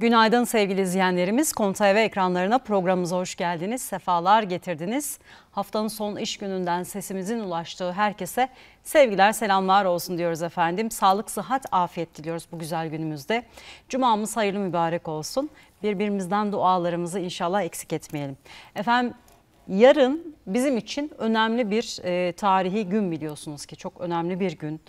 Günaydın sevgili izleyenlerimiz. Konta ve ekranlarına programımıza hoş geldiniz. Sefalar getirdiniz. Haftanın son iş gününden sesimizin ulaştığı herkese sevgiler, selamlar olsun diyoruz efendim. Sağlık, sıhhat, afiyet diliyoruz bu güzel günümüzde. Cumamız hayırlı mübarek olsun. Birbirimizden dualarımızı inşallah eksik etmeyelim. Efendim yarın bizim için önemli bir e, tarihi gün biliyorsunuz ki çok önemli bir gün.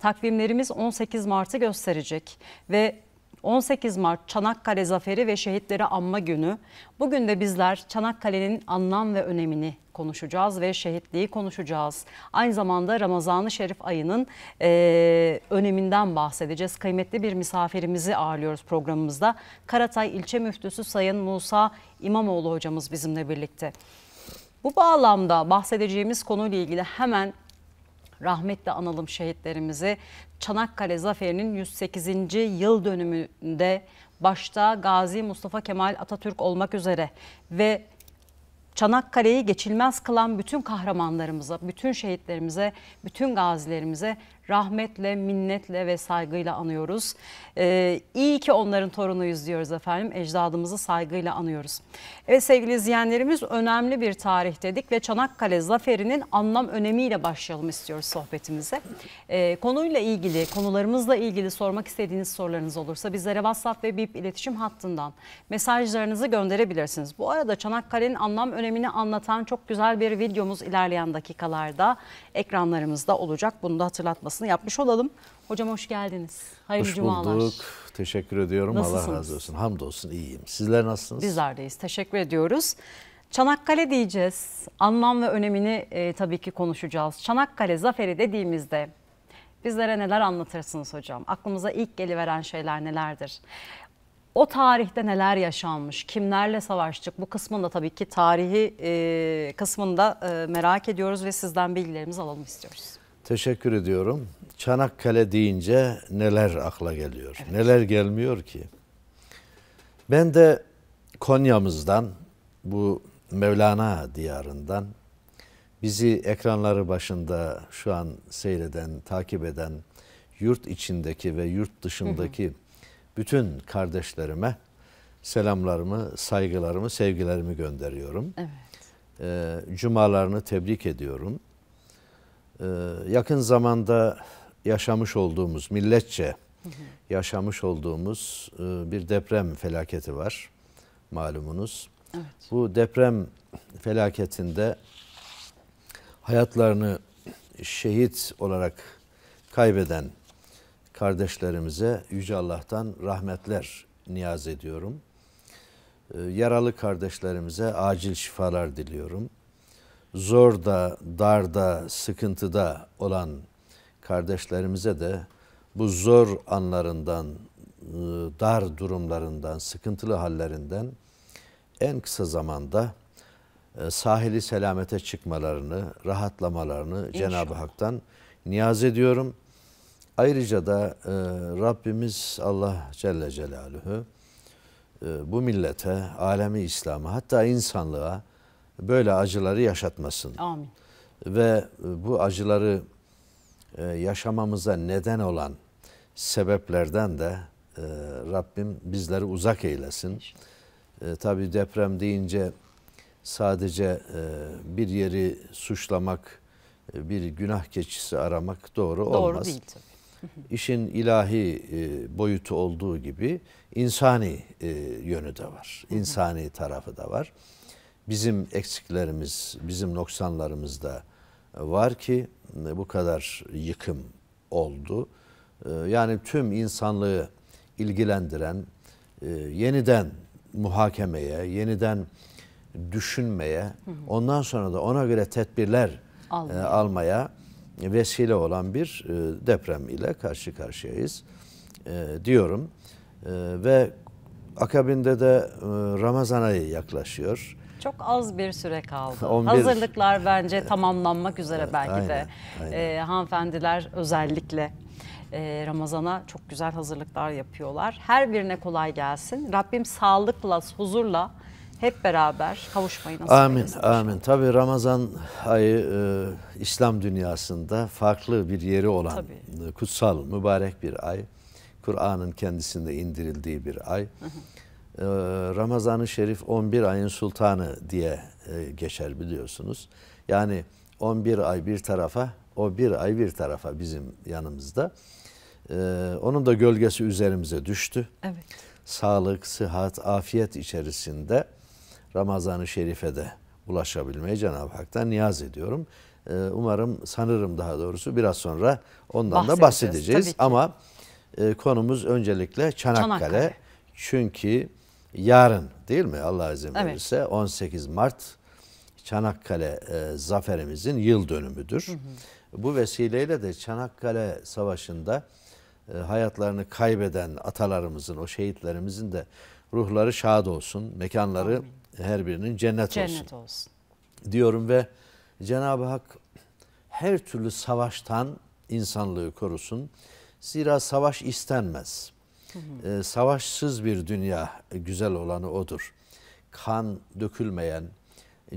Takvimlerimiz 18 Mart'ı gösterecek ve 18 Mart Çanakkale Zaferi ve Şehitleri Anma Günü. Bugün de bizler Çanakkale'nin anlam ve önemini konuşacağız ve şehitliği konuşacağız. Aynı zamanda Ramazan-ı Şerif ayının e, öneminden bahsedeceğiz. Kıymetli bir misafirimizi ağırlıyoruz programımızda. Karatay İlçe Müftüsü Sayın Musa İmamoğlu hocamız bizimle birlikte. Bu bağlamda bahsedeceğimiz konuyla ilgili hemen rahmetle analım şehitlerimizi. Çanakkale Zaferi'nin 108. yıl dönümünde başta Gazi Mustafa Kemal Atatürk olmak üzere ve Çanakkale'yi geçilmez kılan bütün kahramanlarımıza, bütün şehitlerimize, bütün gazilerimize rahmetle, minnetle ve saygıyla anıyoruz. Ee, iyi ki onların torunuyuz diyoruz efendim. Ecdadımızı saygıyla anıyoruz. Evet sevgili izleyenlerimiz önemli bir tarih dedik ve Çanakkale Zaferi'nin anlam önemiyle başlayalım istiyoruz sohbetimize. Ee, konuyla ilgili, konularımızla ilgili sormak istediğiniz sorularınız olursa bizlere WhatsApp ve BIP iletişim hattından mesajlarınızı gönderebilirsiniz. Bu arada Çanakkale'nin anlam önemini anlatan çok güzel bir videomuz ilerleyen dakikalarda ekranlarımızda olacak. Bunu da hatırlatmasını hatırlatmasını yapmış olalım. Hocam hoş geldiniz. Hayırlı hoş cumalar. bulduk. Teşekkür ediyorum. Nasılsınız? Allah razı olsun. Hamdolsun iyiyim. Sizler nasılsınız? Bizler deyiz. Teşekkür ediyoruz. Çanakkale diyeceğiz. Anlam ve önemini e, tabii ki konuşacağız. Çanakkale zaferi dediğimizde bizlere neler anlatırsınız hocam? Aklımıza ilk geliveren şeyler nelerdir? O tarihte neler yaşanmış, kimlerle savaştık bu kısmında tabii ki tarihi e, kısmında e, merak ediyoruz ve sizden bilgilerimizi alalım istiyoruz. Teşekkür ediyorum. Çanakkale deyince neler akla geliyor? Evet. Neler gelmiyor ki? Ben de Konya'mızdan, bu Mevlana diyarından bizi ekranları başında şu an seyreden, takip eden yurt içindeki ve yurt dışındaki bütün kardeşlerime selamlarımı, saygılarımı, sevgilerimi gönderiyorum. Evet. Ee, cumalarını tebrik ediyorum. Ee, yakın zamanda yaşamış olduğumuz milletçe yaşamış olduğumuz e, bir deprem felaketi var malumunuz. Evet. Bu deprem felaketinde hayatlarını şehit olarak kaybeden kardeşlerimize Yüce Allah'tan rahmetler niyaz ediyorum. Ee, yaralı kardeşlerimize acil şifalar diliyorum zorda, darda, sıkıntıda olan kardeşlerimize de bu zor anlarından, e, dar durumlarından, sıkıntılı hallerinden en kısa zamanda e, sahili selamete çıkmalarını, rahatlamalarını Cenab-ı Hak'tan niyaz ediyorum. Ayrıca da e, Rabbimiz Allah Celle Celaluhu e, bu millete, alemi İslam'a hatta insanlığa böyle acıları yaşatmasın. Amin. Ve e, bu acıları e, yaşamamıza neden olan sebeplerden de e, Rabbim bizleri uzak eylesin. E, tabii deprem deyince sadece e, bir yeri suçlamak, bir günah keçisi aramak doğru, doğru olmaz. Doğru değil tabii. İşin ilahi e, boyutu olduğu gibi insani e, yönü de var. İnsani tarafı da var bizim eksiklerimiz, bizim noksanlarımız da e, var ki e, bu kadar yıkım oldu. E, yani tüm insanlığı ilgilendiren, yeniden muhakemeye, yeniden düşünmeye, ondan sonra da ona göre tedbirler almaya, almaya vesile olan bir deprem ile karşı karşıyayız diyorum. ve akabinde de e, Ramazan ayı yaklaşıyor. Çok az bir süre kaldı. 11. Hazırlıklar bence tamamlanmak üzere belki aynen, de. Aynen. Ee, hanımefendiler özellikle e, Ramazan'a çok güzel hazırlıklar yapıyorlar. Her birine kolay gelsin. Rabbim sağlıkla, huzurla hep beraber kavuşmayı nasip Amin, eylesin. amin. Tabii Ramazan ayı e, İslam dünyasında farklı bir yeri olan Tabii. kutsal, mübarek bir ay. Kur'an'ın kendisinde indirildiği bir ay. Hı hı. Ee, Ramazan-ı Şerif 11 ayın sultanı diye e, geçer biliyorsunuz. Yani 11 ay bir tarafa, o bir ay bir tarafa bizim yanımızda. Ee, onun da gölgesi üzerimize düştü. Evet. Sağlık, sıhhat, afiyet içerisinde Ramazan-ı Şerif'e de ulaşabilmeyi Cenab-ı Hak'tan niyaz ediyorum. Ee, umarım, sanırım daha doğrusu biraz sonra ondan da bahsedeceğiz. Ama e, konumuz öncelikle Çanakkale. Çanakkale. Çünkü yarın değil mi Allah izin verirse evet. 18 Mart Çanakkale e, zaferimizin yıl dönümüdür. Hı hı. Bu vesileyle de Çanakkale Savaşı'nda e, hayatlarını kaybeden atalarımızın, o şehitlerimizin de ruhları şad olsun, mekanları Amin. her birinin cennet, cennet olsun. olsun. Diyorum ve Cenab-ı Hak her türlü savaştan insanlığı korusun. Zira savaş istenmez. E, savaşsız bir dünya e, güzel olanı odur. Kan dökülmeyen,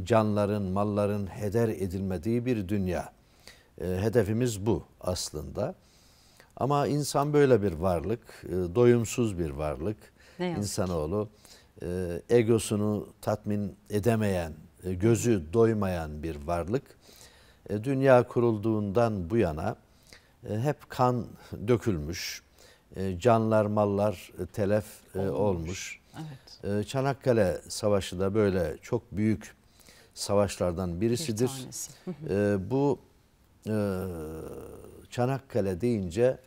canların, malların heder edilmediği bir dünya. E, hedefimiz bu aslında. Ama insan böyle bir varlık, e, doyumsuz bir varlık. Ne İnsanoğlu e, egosunu tatmin edemeyen, e, gözü doymayan bir varlık. E, dünya kurulduğundan bu yana e, hep kan dökülmüş, e, canlar mallar e, telef e, olmuş. olmuş. Evet. Çanakkale Savaşı da böyle çok büyük savaşlardan birisidir. Bir Bu Çanakkale deyince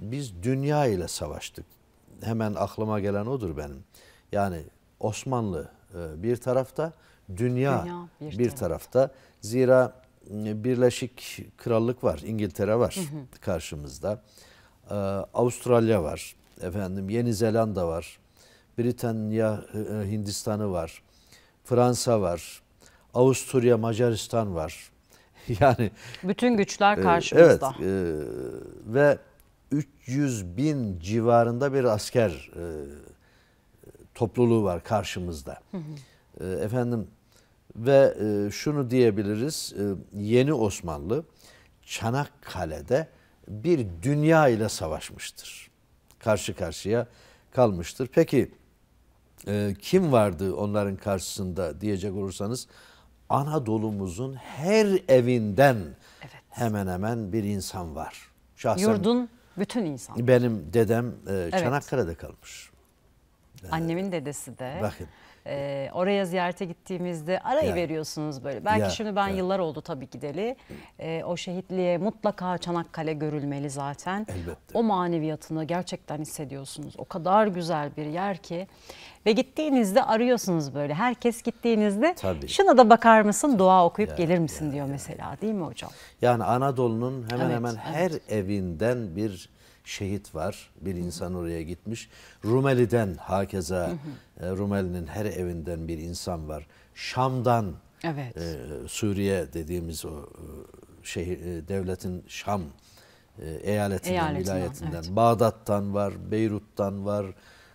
biz dünya ile savaştık. Hemen aklıma gelen odur benim. Yani Osmanlı bir tarafta, dünya, dünya bir, bir tarafta. Zira Birleşik Krallık var, İngiltere var karşımızda e, Avustralya var, efendim Yeni Zelanda var, Britanya, e, Hindistan'ı var, Fransa var, Avusturya, Macaristan var. yani bütün güçler e, karşımızda. evet e, ve 300 bin civarında bir asker topluluğu var karşımızda. efendim ve şunu diyebiliriz yeni Osmanlı Çanakkale'de bir dünya ile savaşmıştır. Karşı karşıya kalmıştır. Peki e, kim vardı onların karşısında diyecek olursanız Anadolu'muzun her evinden evet. hemen hemen bir insan var. Şahsen Yurdun bütün insan. Benim dedem e, Çanakkale'de evet. kalmış. E, Annemin dedesi de. Bakın e, oraya ziyarete gittiğimizde arayı ya. veriyorsunuz böyle. Belki ya. şimdi ben ya. yıllar oldu tabii gideli. E, ee, o şehitliğe mutlaka Çanakkale görülmeli zaten. Elbette. O maneviyatını gerçekten hissediyorsunuz. O kadar güzel bir yer ki. Ve gittiğinizde arıyorsunuz böyle. Herkes gittiğinizde tabii. şuna da bakar mısın dua okuyup ya, gelir misin ya, diyor ya. mesela değil mi hocam? Yani Anadolu'nun hemen evet, hemen evet. her evinden bir şehit var. Bir insan oraya gitmiş. Rumeli'den hakeza e, Rumeli'nin her evinden bir insan var. Şam'dan evet. e, Suriye dediğimiz o e, şehir e, devletin Şam e, eyaletinden, eyaletinden vilayetinden, evet. Bağdat'tan var, Beyrut'tan var,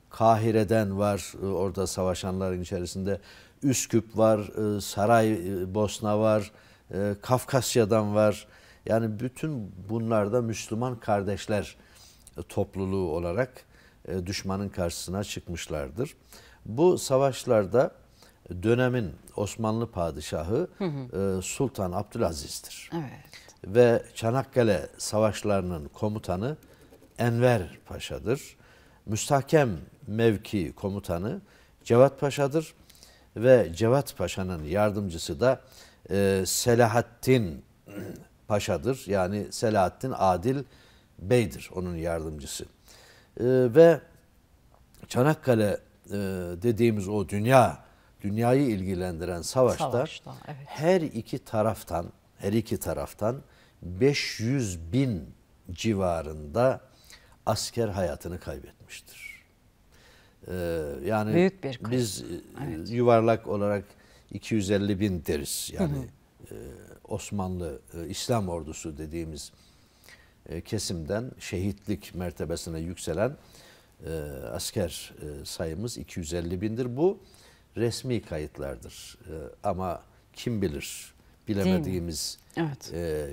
Kahire'den var. E, orada savaşanların içerisinde Üsküp var, e, Saray Bosna var, e, Kafkasya'dan var. Yani bütün bunlarda Müslüman kardeşler topluluğu olarak e, düşmanın karşısına çıkmışlardır. Bu savaşlarda dönemin Osmanlı padişahı hı hı. E, Sultan Abdülaziz'dir. Evet. Ve Çanakkale savaşlarının komutanı Enver Paşa'dır. Müstahkem mevki komutanı Cevat Paşa'dır ve Cevat Paşa'nın yardımcısı da e, Selahattin Paşa'dır. Yani Selahattin Adil Paşa'dır. Bey'dir onun yardımcısı. E, ve Çanakkale e, dediğimiz o dünya, dünyayı ilgilendiren savaşta, savaşta evet. her iki taraftan, her iki taraftan 500 bin civarında asker hayatını kaybetmiştir. Ee, yani Büyük bir biz e, evet. yuvarlak olarak 250 bin deriz. Yani hı hı. E, Osmanlı e, İslam ordusu dediğimiz e, kesimden şehitlik mertebesine yükselen e, asker e, sayımız 250 bindir. Bu resmi kayıtlardır. Ama kim bilir bilemediğimiz evet.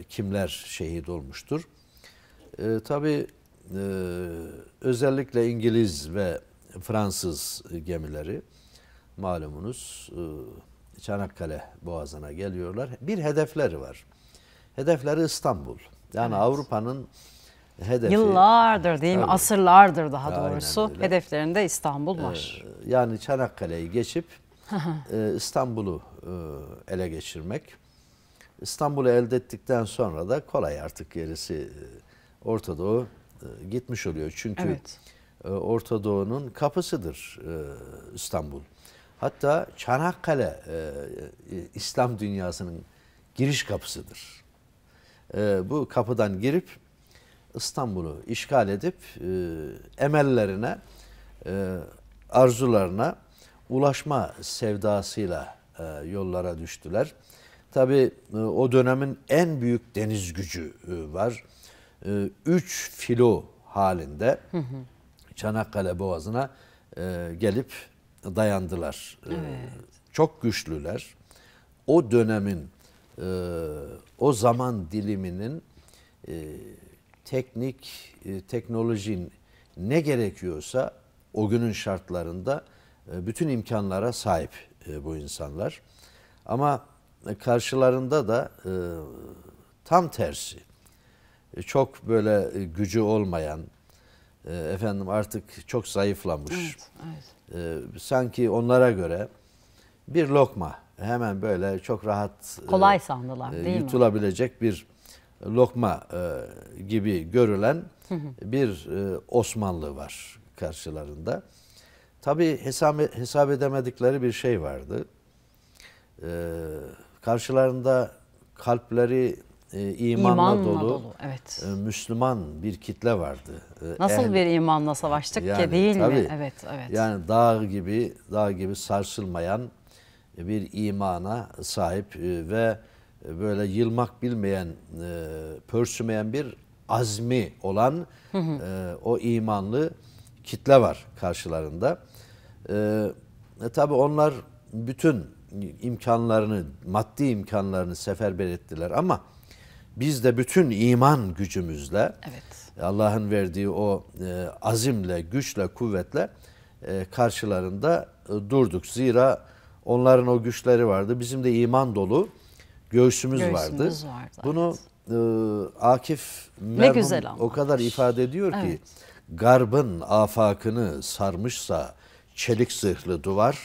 kimler şehit olmuştur. Tabii özellikle İngiliz ve Fransız gemileri malumunuz Çanakkale Boğazı'na geliyorlar. Bir hedefleri var. Hedefleri İstanbul. Yani evet. Avrupa'nın hedefi... Yıllardır değil mi? Tabii. Asırlardır daha doğrusu. Hedeflerinde İstanbul ee, var. Ee, yani Çanakkale'yi geçip e, İstanbul'u e, ele geçirmek. İstanbul'u elde ettikten sonra da kolay artık gerisi e, Orta Doğu e, gitmiş oluyor. Çünkü evet. e, Orta Doğu'nun kapısıdır e, İstanbul. Hatta Çanakkale e, e İslam dünyasının giriş kapısıdır e, bu kapıdan girip İstanbul'u işgal edip e, emellerine, e, arzularına ulaşma sevdasıyla e, yollara düştüler. Tabi e, o dönemin en büyük deniz gücü e, var. E, üç filo halinde hı hı. Çanakkale Boğazı'na e, gelip dayandılar. E, evet. E, çok güçlüler. O dönemin e, o zaman diliminin e, teknik, e, teknolojinin ne gerekiyorsa o günün şartlarında e, bütün imkanlara sahip e, bu insanlar. Ama e, karşılarında da e, tam tersi e, çok böyle e, gücü olmayan, e, efendim artık çok zayıflamış, evet, evet. E, sanki onlara göre bir lokma hemen böyle çok rahat kolay e, sandılar e, değil yutulabilecek mi? bir e, lokma e, gibi görülen bir e, Osmanlı var karşılarında. Tabi hesap, hesap edemedikleri bir şey vardı. E, karşılarında kalpleri e, imanla, imanla dolu, dolu evet. e, Müslüman bir kitle vardı. E, Nasıl ehl, bir imanla savaştık yani, ki değil tabii, mi? Evet, evet. Yani dağ gibi, dağ gibi sarsılmayan bir imana sahip e, ve e, böyle yılmak bilmeyen, e, pörsümeyen bir azmi olan o imanlı kitle var karşılarında. E, tabii onlar bütün imkanlarını, maddi imkanlarını seferber ettiler ama biz de bütün iman gücümüzle, evet. Allah'ın verdiği o e, azimle, güçle, kuvvetle e, karşılarında e, durduk. Zira Onların o güçleri vardı. Bizim de iman dolu göğsümüz, göğsümüz vardı. vardı. Bunu e, Akif merhum o kadar ifade ediyor evet. ki garbın afakını sarmışsa çelik zırhlı duvar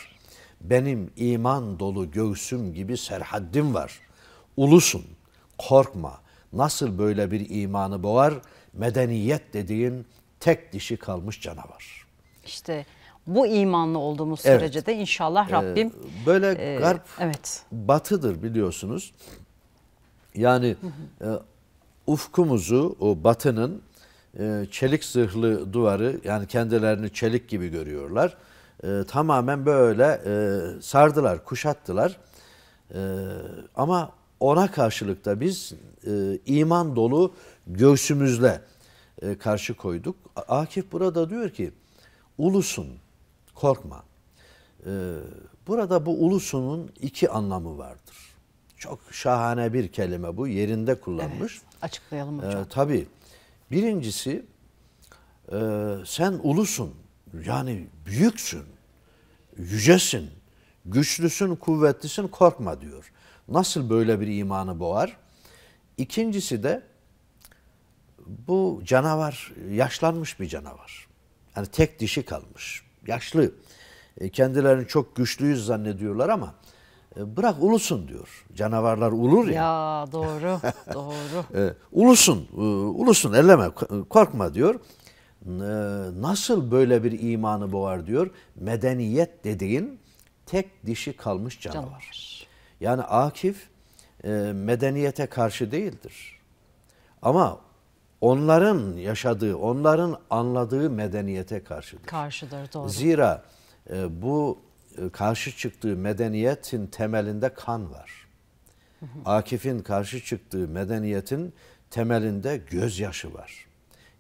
benim iman dolu göğsüm gibi serhaddim var. Ulusun korkma nasıl böyle bir imanı boğar medeniyet dediğin tek dişi kalmış canavar. İşte bu imanlı olduğumuz evet. sürece de inşallah ee, Rabbim ee, böyle e, garp e, evet. batıdır biliyorsunuz. Yani E, ufkumuzu o batının e, çelik zırhlı duvarı yani kendilerini çelik gibi görüyorlar. E, tamamen böyle e, sardılar, kuşattılar. E, ama ona karşılık da biz e, iman dolu göğsümüzle e, karşı koyduk. Akif burada diyor ki ulusun Korkma. Ee, burada bu ulusunun iki anlamı vardır. Çok şahane bir kelime bu. Yerinde kullanmış. Evet, açıklayalım ee, hocam. Ee, tabii. Birincisi e, sen ulusun. Yani büyüksün. Yücesin. Güçlüsün, kuvvetlisin, korkma diyor. Nasıl böyle bir imanı boğar? İkincisi de bu canavar yaşlanmış bir canavar. Yani tek dişi kalmış yaşlı. E, kendilerini çok güçlüyüz zannediyorlar ama e, bırak ulusun diyor. Canavarlar ulur ya. Ya doğru, doğru. E, ulusun, ulusun elleme, korkma diyor. Nasıl böyle bir imanı boğar diyor. Medeniyet dediğin tek dişi kalmış canavar. canavar. Yani Akif medeniyete karşı değildir. Ama onların yaşadığı, onların anladığı medeniyete karşıdır. Karşıdır doğru. Zira e, bu e, karşı çıktığı medeniyetin temelinde kan var. Akif'in karşı çıktığı medeniyetin temelinde gözyaşı var.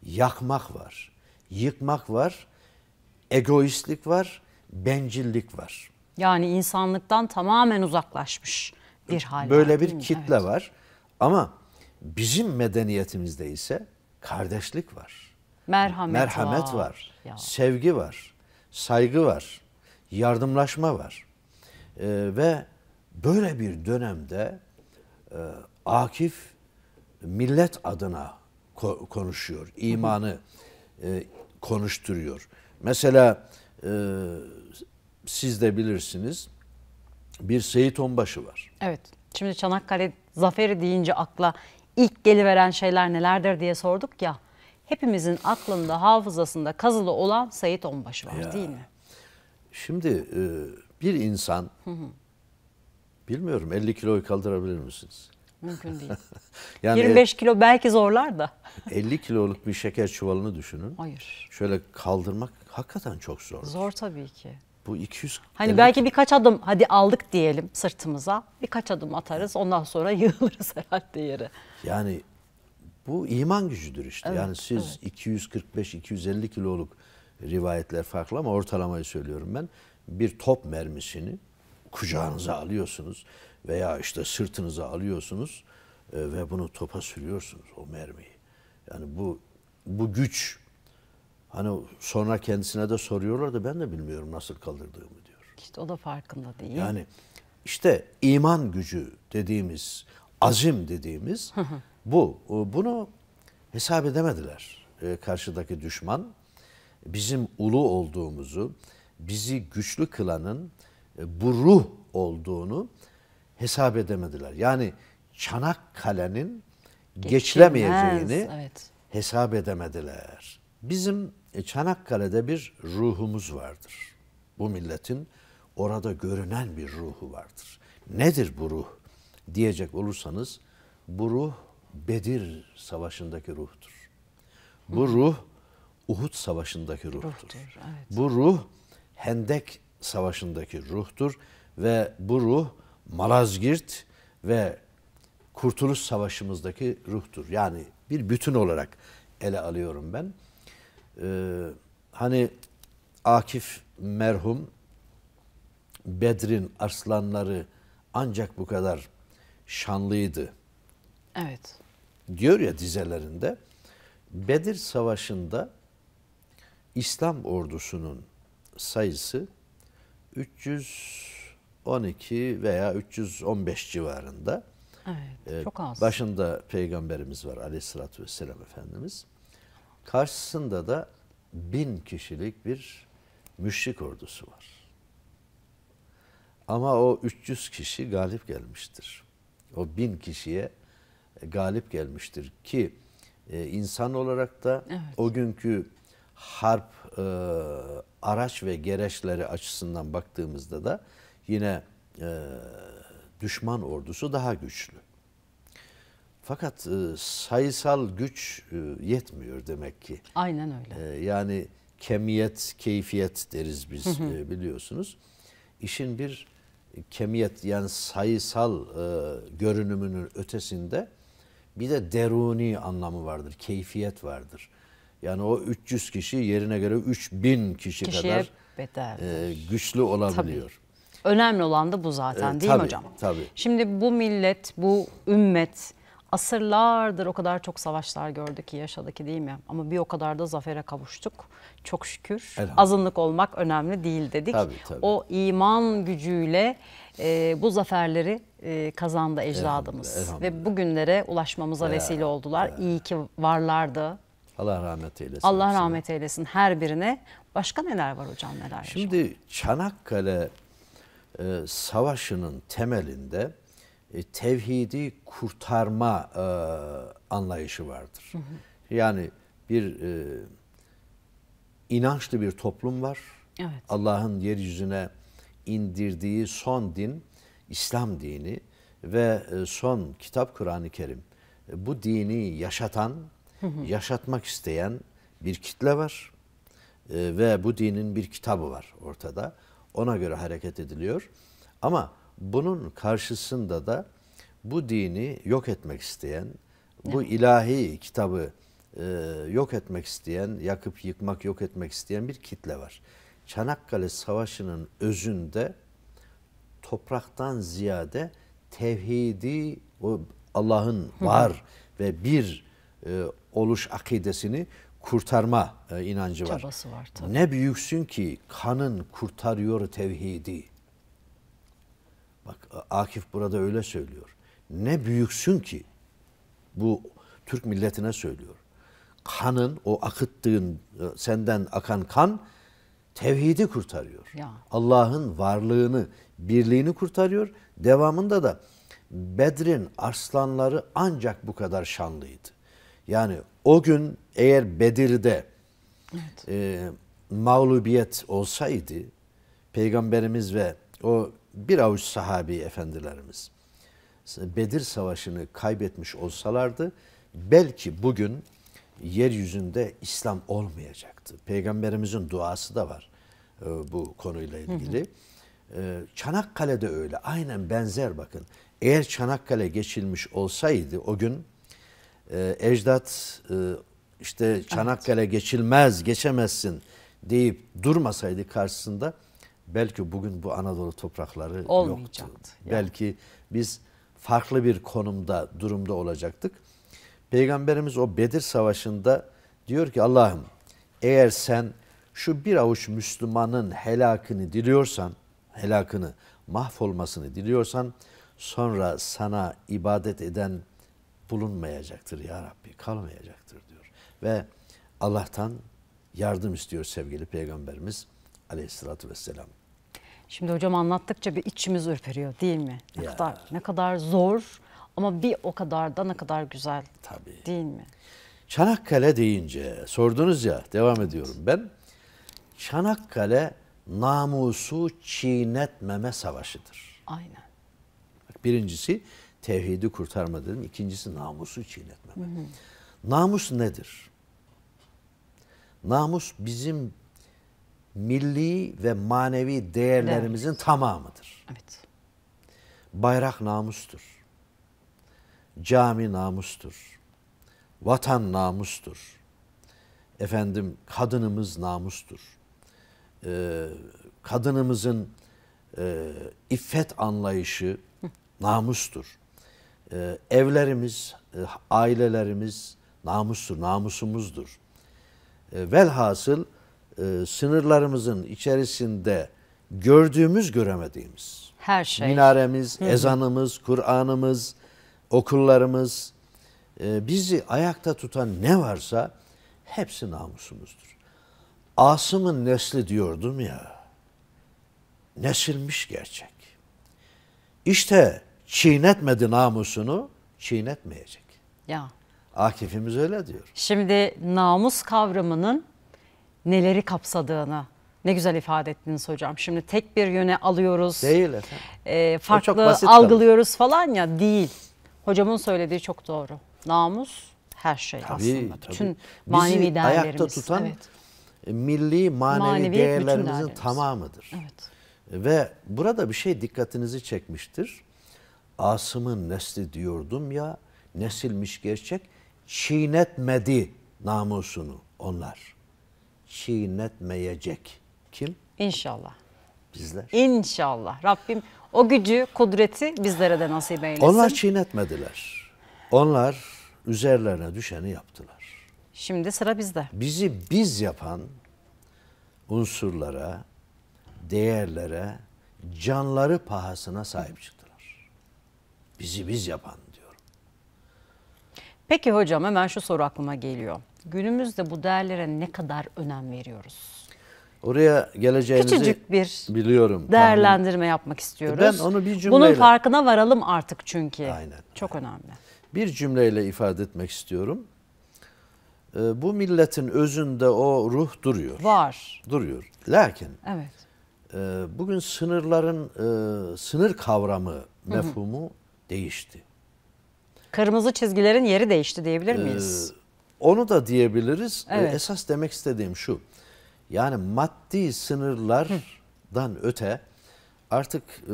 Yakmak var. Yıkmak var. Egoistlik var. Bencillik var. Yani insanlıktan tamamen uzaklaşmış bir hal. Böyle var, bir kitle evet. var. Ama Bizim medeniyetimizde ise kardeşlik var. Merhamet, merhamet var. var ya. Sevgi var. Saygı var. Yardımlaşma var. Ee, ve böyle bir dönemde e, Akif millet adına ko- konuşuyor. İmanı e, konuşturuyor. Mesela e, siz de bilirsiniz bir Seyit Onbaşı var. Evet. Şimdi Çanakkale zaferi deyince akla ilk geliveren şeyler nelerdir diye sorduk ya. Hepimizin aklında, hafızasında kazılı olan Sayit Onbaşı var ya, değil mi? Şimdi e, bir insan, bilmiyorum 50 kiloyu kaldırabilir misiniz? Mümkün değil. yani 25 kilo belki zorlar da. 50 kiloluk bir şeker çuvalını düşünün. Hayır. Şöyle kaldırmak hakikaten çok zor. Zor tabii ki. Bu 200 Hani evet. belki birkaç adım hadi aldık diyelim sırtımıza. Birkaç adım atarız ondan sonra yığılırız herhalde yere. Yani bu iman gücüdür işte. Evet, yani siz evet. 245-250 kiloluk rivayetler farklı ama ortalamayı söylüyorum ben. Bir top mermisini kucağınıza alıyorsunuz veya işte sırtınıza alıyorsunuz e, ve bunu topa sürüyorsunuz o mermiyi. Yani bu bu güç Hani sonra kendisine de soruyorlar da ben de bilmiyorum nasıl kaldırdığımı diyor. İşte o da farkında değil. Yani işte iman gücü dediğimiz, azim dediğimiz bu. Ee, bunu hesap edemediler e, karşıdaki düşman. Bizim ulu olduğumuzu, bizi güçlü kılanın e, bu ruh olduğunu hesap edemediler. Yani Çanakkale'nin geçilemeyeceğini evet. hesap edemediler. Bizim e, Çanakkale'de bir ruhumuz vardır. Bu milletin orada görünen bir ruhu vardır. Nedir bu ruh diyecek olursanız bu ruh Bedir Savaşı'ndaki ruhtur. Bu ruh Uhud Savaşı'ndaki ruhtur. ruhtur evet. Bu ruh Hendek Savaşı'ndaki ruhtur ve bu ruh Malazgirt ve Kurtuluş Savaşı'mızdaki ruhtur. Yani bir bütün olarak ele alıyorum ben. Ee, hani Akif merhum Bedrin Aslanları ancak bu kadar şanlıydı. Evet. Diyor ya dizelerinde. Bedir Savaşı'nda İslam ordusunun sayısı 312 veya 315 civarında. Evet, ee, çok az. Başında peygamberimiz var aleyhissalatü vesselam efendimiz. Karşısında da bin kişilik bir müşrik ordusu var. Ama o 300 kişi galip gelmiştir. O bin kişiye e, galip gelmiştir ki e, insan olarak da evet. o günkü harp e, araç ve gereçleri açısından baktığımızda da yine e, düşman ordusu daha güçlü. Fakat e, sayısal güç e, yetmiyor demek ki. Aynen öyle. E, yani kemiyet, keyfiyet deriz biz E, biliyorsunuz. İşin bir kemiyet yani sayısal e, görünümünün ötesinde bir de deruni anlamı vardır, keyfiyet vardır. Yani o 300 kişi yerine göre 3000 kişi Kişiye kadar e, güçlü olabiliyor. Tabii. Önemli olan da bu zaten e, değil tabii, mi hocam? Tabii. Şimdi bu millet, bu ümmet asırlardır o kadar çok savaşlar gördük ki yaşadık değil mi? Ama bir o kadar da zafere kavuştuk. Çok şükür. Azınlık olmak önemli değil dedik. Tabii, tabii. O iman gücüyle e, bu zaferleri e, kazandı ecdadımız. Ve bugünlere ulaşmamıza evet, vesile oldular. İyi ki varlardı. Allah rahmet eylesin. Allah rahmet eylesin her birine. Başka neler var hocam neler? Şimdi hocam? Çanakkale e, Savaşı'nın temelinde e, tevhidi kurtarma e, anlayışı vardır. Hı hı. Yani bir e, inançlı bir toplum var. Evet. Allah'ın yeryüzüne indirdiği son din İslam dini ve e, son kitap Kur'an-ı Kerim. E, bu dini yaşatan, yaşatmak isteyen bir kitle var ve bu dinin bir kitabı var ortada. Ona göre hareket ediliyor. Ama bunun karşısında da bu dini yok etmek isteyen, bu evet. ilahi kitabı e, yok etmek isteyen, yakıp yıkmak yok etmek isteyen bir kitle var. Çanakkale Savaşı'nın özünde topraktan ziyade tevhidi o Allah'ın var ve bir e, oluş akidesini kurtarma e, inancı var. Çabası var tabii. Ne büyüksün ki kanın kurtarıyor tevhidi. Bak Akif burada öyle söylüyor. Ne büyüksün ki bu Türk milletine söylüyor. Kanın o akıttığın e, senden akan kan tevhidi kurtarıyor. Allah'ın varlığını, birliğini kurtarıyor. Devamında da Bedir'in aslanları ancak bu kadar şanlıydı. Yani o gün eğer Bedir'de evet. e, mağlubiyet olsaydı peygamberimiz ve o bir avuç sahabi efendilerimiz Bedir Savaşı'nı kaybetmiş olsalardı belki bugün yeryüzünde İslam olmayacaktı. Peygamberimizin duası da var e, bu konuyla ilgili. Hı hı. E, Çanakkale'de öyle. Aynen benzer bakın. Eğer Çanakkale geçilmiş olsaydı o gün e, ecdat e, işte Çanakkale geçilmez, geçemezsin deyip durmasaydı karşısında belki bugün bu Anadolu toprakları Olmayacaktı. yoktu. Yani. Belki biz farklı bir konumda, durumda olacaktık. Peygamberimiz o Bedir Savaşı'nda diyor ki Allah'ım eğer sen şu bir avuç Müslümanın helakını diliyorsan, helakını, mahvolmasını diliyorsan sonra sana ibadet eden bulunmayacaktır ya Rabbi, kalmayacaktır diyor. Ve Allah'tan yardım istiyor sevgili peygamberimiz aleyhissalatü vesselam. Şimdi hocam anlattıkça bir içimiz ürperiyor değil mi? Ne ya. kadar ne kadar zor ama bir o kadar da ne kadar güzel. Tabii. Değil mi? Çanakkale deyince sordunuz ya devam ediyorum ben. Çanakkale namusu çiğnetmeme savaşıdır. Aynen. Bak, birincisi tevhidi kurtarma dedim. İkincisi namusu çiğnetmeme. Hı hı. Namus nedir? Namus bizim milli ve manevi değerlerimizin evet. tamamıdır. Evet. Bayrak namustur. Cami namustur. Vatan namustur. Efendim kadınımız namustur. Ee, kadınımızın e, iffet anlayışı namustur. Ee, evlerimiz, e, ailelerimiz namustur, namusumuzdur. E, velhasıl e, sınırlarımızın içerisinde gördüğümüz göremediğimiz her şey minaremiz, Hı-hı. ezanımız, Kur'an'ımız, okullarımız e, bizi ayakta tutan ne varsa hepsi namusumuzdur. Asım'ın nesli diyordum ya. Nesilmiş gerçek. İşte çiğnetmedi namusunu, çiğnetmeyecek. Ya. Akif'imiz öyle diyor. Şimdi namus kavramının neleri kapsadığını ne güzel ifade ettiniz hocam. Şimdi tek bir yöne alıyoruz. Değil efendim. E, farklı algılıyoruz tabii. falan ya değil. Hocamın söylediği çok doğru. Namus her şey tabii, aslında. Tabii. Tüm manevi Bizi değerlerimiz. ayakta tutan evet. E, milli manevi, manevi değerlerimizin tamamıdır. Evet. Ve burada bir şey dikkatinizi çekmiştir. Asım'ın nesli diyordum ya nesilmiş gerçek çiğnetmedi namusunu onlar çiğnetmeyecek. Kim? İnşallah. Bizler. İnşallah. Rabbim o gücü, kudreti bizlere de nasip eylesin. Onlar çiğnetmediler. Onlar üzerlerine düşeni yaptılar. Şimdi sıra bizde. Bizi biz yapan unsurlara, değerlere, canları pahasına sahip çıktılar. Bizi biz yapan diyorum. Peki hocam hemen şu soru aklıma geliyor günümüzde bu değerlere ne kadar önem veriyoruz? Oraya geleceğinizi Küçücük bir biliyorum. Değerlendirme tahmin. yapmak istiyoruz. Ben onu bir cümleyle. Bunun farkına varalım artık çünkü. Aynen. Çok önemli. Bir cümleyle ifade etmek istiyorum. Ee, bu milletin özünde o ruh duruyor. Var. Duruyor. Lakin Evet. E, bugün sınırların e, sınır kavramı mefhumu hı hı. değişti. Kırmızı çizgilerin yeri değişti diyebilir ee, miyiz? Ee, onu da diyebiliriz. E, evet. esas demek istediğim şu. Yani maddi sınırlardan öte artık e,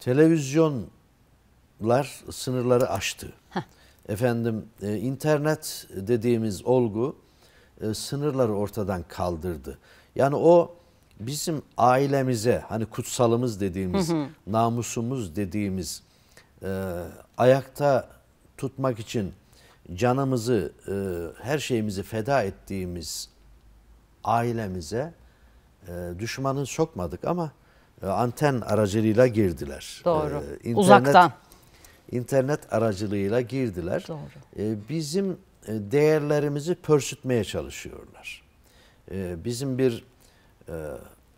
televizyonlar sınırları aştı. Heh. Efendim e, internet dediğimiz olgu e, sınırları ortadan kaldırdı. Yani o bizim ailemize hani kutsalımız dediğimiz, hı hı. namusumuz dediğimiz e, ayakta tutmak için canımızı, e, her şeyimizi feda ettiğimiz ailemize e, düşmanın sokmadık ama e, anten aracılığıyla girdiler. Doğru. E, internet, Uzaktan. İnternet aracılığıyla girdiler. Doğru. E, bizim e, değerlerimizi pörsütmeye çalışıyorlar. E, bizim bir e,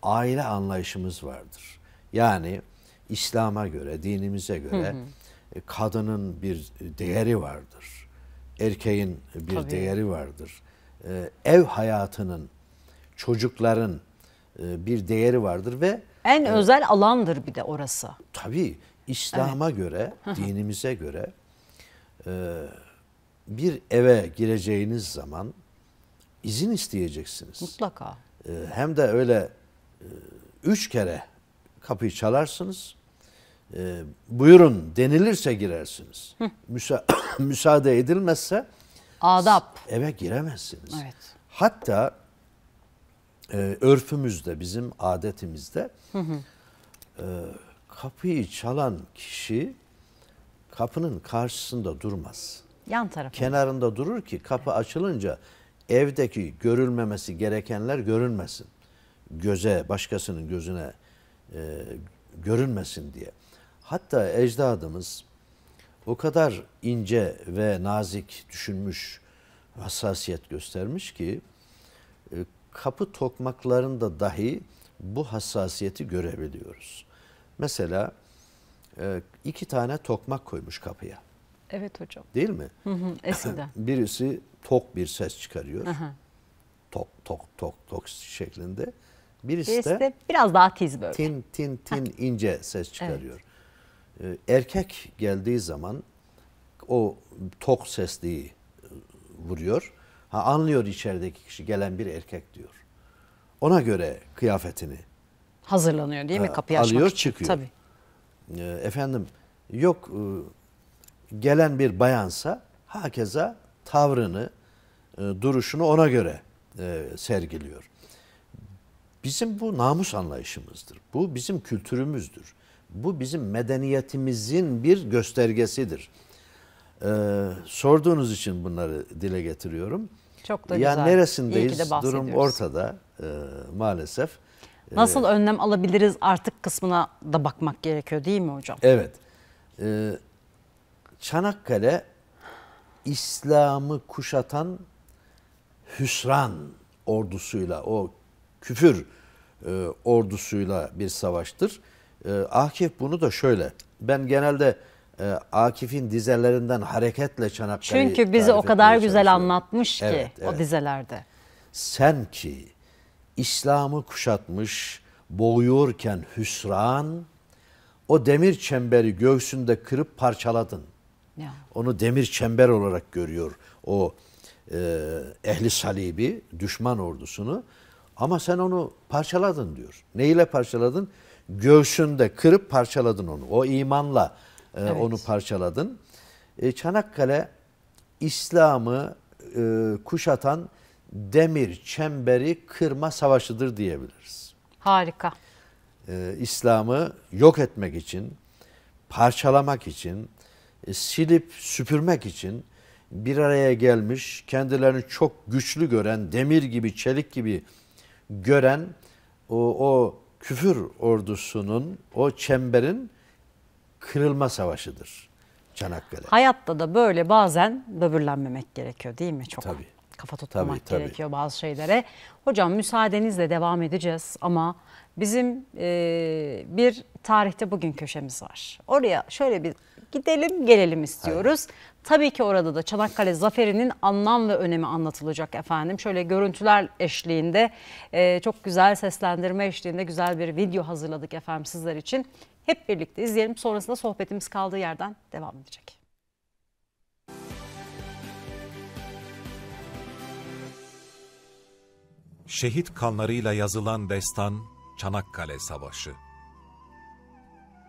aile anlayışımız vardır. Yani İslam'a göre, dinimize göre hı hı. E, kadının bir değeri vardır erkeğin bir Tabii. değeri vardır. E, ev hayatının, çocukların e, bir değeri vardır ve en e, özel alandır bir de orası. Tabii İslam'a evet. göre, dinimize göre e, bir eve gireceğiniz zaman izin isteyeceksiniz. Mutlaka. E, hem de öyle e, üç kere kapıyı çalarsınız e, buyurun denilirse girersiniz. Müsa müsaade edilmezse adap eve giremezsiniz. Evet. Hatta e, örfümüzde bizim adetimizde hı hı. E, kapıyı çalan kişi kapının karşısında durmaz. Yan tarafında. Kenarında durur ki kapı evet. açılınca evdeki görülmemesi gerekenler görünmesin. Göze, başkasının gözüne e, görünmesin diye. Hatta ecdadımız o kadar ince ve nazik düşünmüş, hassasiyet göstermiş ki e, kapı tokmaklarında dahi bu hassasiyeti görebiliyoruz. Mesela e, iki tane tokmak koymuş kapıya. Evet hocam. Değil mi? eskiden. Birisi tok bir ses çıkarıyor. Tok tok tok tok şeklinde. Birisi, Birisi de, de biraz daha tiz böyle. Tin tin tin ince ses çıkarıyor. Evet. Ee, erkek geldiği zaman o tok sesliği e, vuruyor. Ha anlıyor içerideki kişi gelen bir erkek diyor. Ona göre kıyafetini hazırlanıyor değil mi? Ha, Kapıyı alıyor, için. çıkıyor. Tabii. Ee, efendim yok e, gelen bir bayansa hakeza tavrını, e, duruşunu ona göre sergiliyor. Bizim bu namus anlayışımızdır. Bu bizim kültürümüzdür. Bu bizim medeniyetimizin bir göstergesidir. Ee, sorduğunuz için bunları dile getiriyorum. Çok da yani güzel. Yani neresindeyiz? Durum ortada e, maalesef. Nasıl ee, önlem alabiliriz artık kısmına da bakmak gerekiyor değil mi hocam? Evet. Ee, Çanakkale İslam'ı kuşatan hüsran ordusuyla o küfür e, ordusuyla bir savaştır. E, Akif bunu da şöyle. Ben genelde e, Akif'in dizelerinden hareketle Çanakkale'yi Çünkü bizi o kadar güzel anlatmış ki evet, evet. o dizelerde. Sen ki İslam'ı kuşatmış boğuyorken hüsran o demir çemberi göğsünde kırıp parçaladın. Ya. Onu demir çember olarak görüyor o e, ehli salibi düşman ordusunu. Ama sen onu parçaladın diyor. Neyle parçaladın? göğsünde kırıp parçaladın onu. O imanla e, evet. onu parçaladın. E, Çanakkale İslam'ı e, kuşatan demir çemberi kırma savaşıdır diyebiliriz. Harika. E, İslam'ı yok etmek için, parçalamak için, e, silip süpürmek için bir araya gelmiş, kendilerini çok güçlü gören, demir gibi, çelik gibi gören o, o küfür ordusunun o çemberin kırılma savaşıdır Çanakkale. Hayatta da böyle bazen böbürlenmemek gerekiyor değil mi? Çok tabii. kafa tutmamak tabii, tabii. gerekiyor bazı şeylere. Hocam müsaadenizle devam edeceğiz ama bizim e, bir tarihte bugün köşemiz var. Oraya şöyle bir gidelim gelelim istiyoruz. Hayır. Tabii ki orada da Çanakkale zaferinin anlam ve önemi anlatılacak efendim. Şöyle görüntüler eşliğinde e, çok güzel seslendirme eşliğinde güzel bir video hazırladık efendim sizler için. Hep birlikte izleyelim sonrasında sohbetimiz kaldığı yerden devam edecek. Şehit kanlarıyla yazılan destan Çanakkale Savaşı.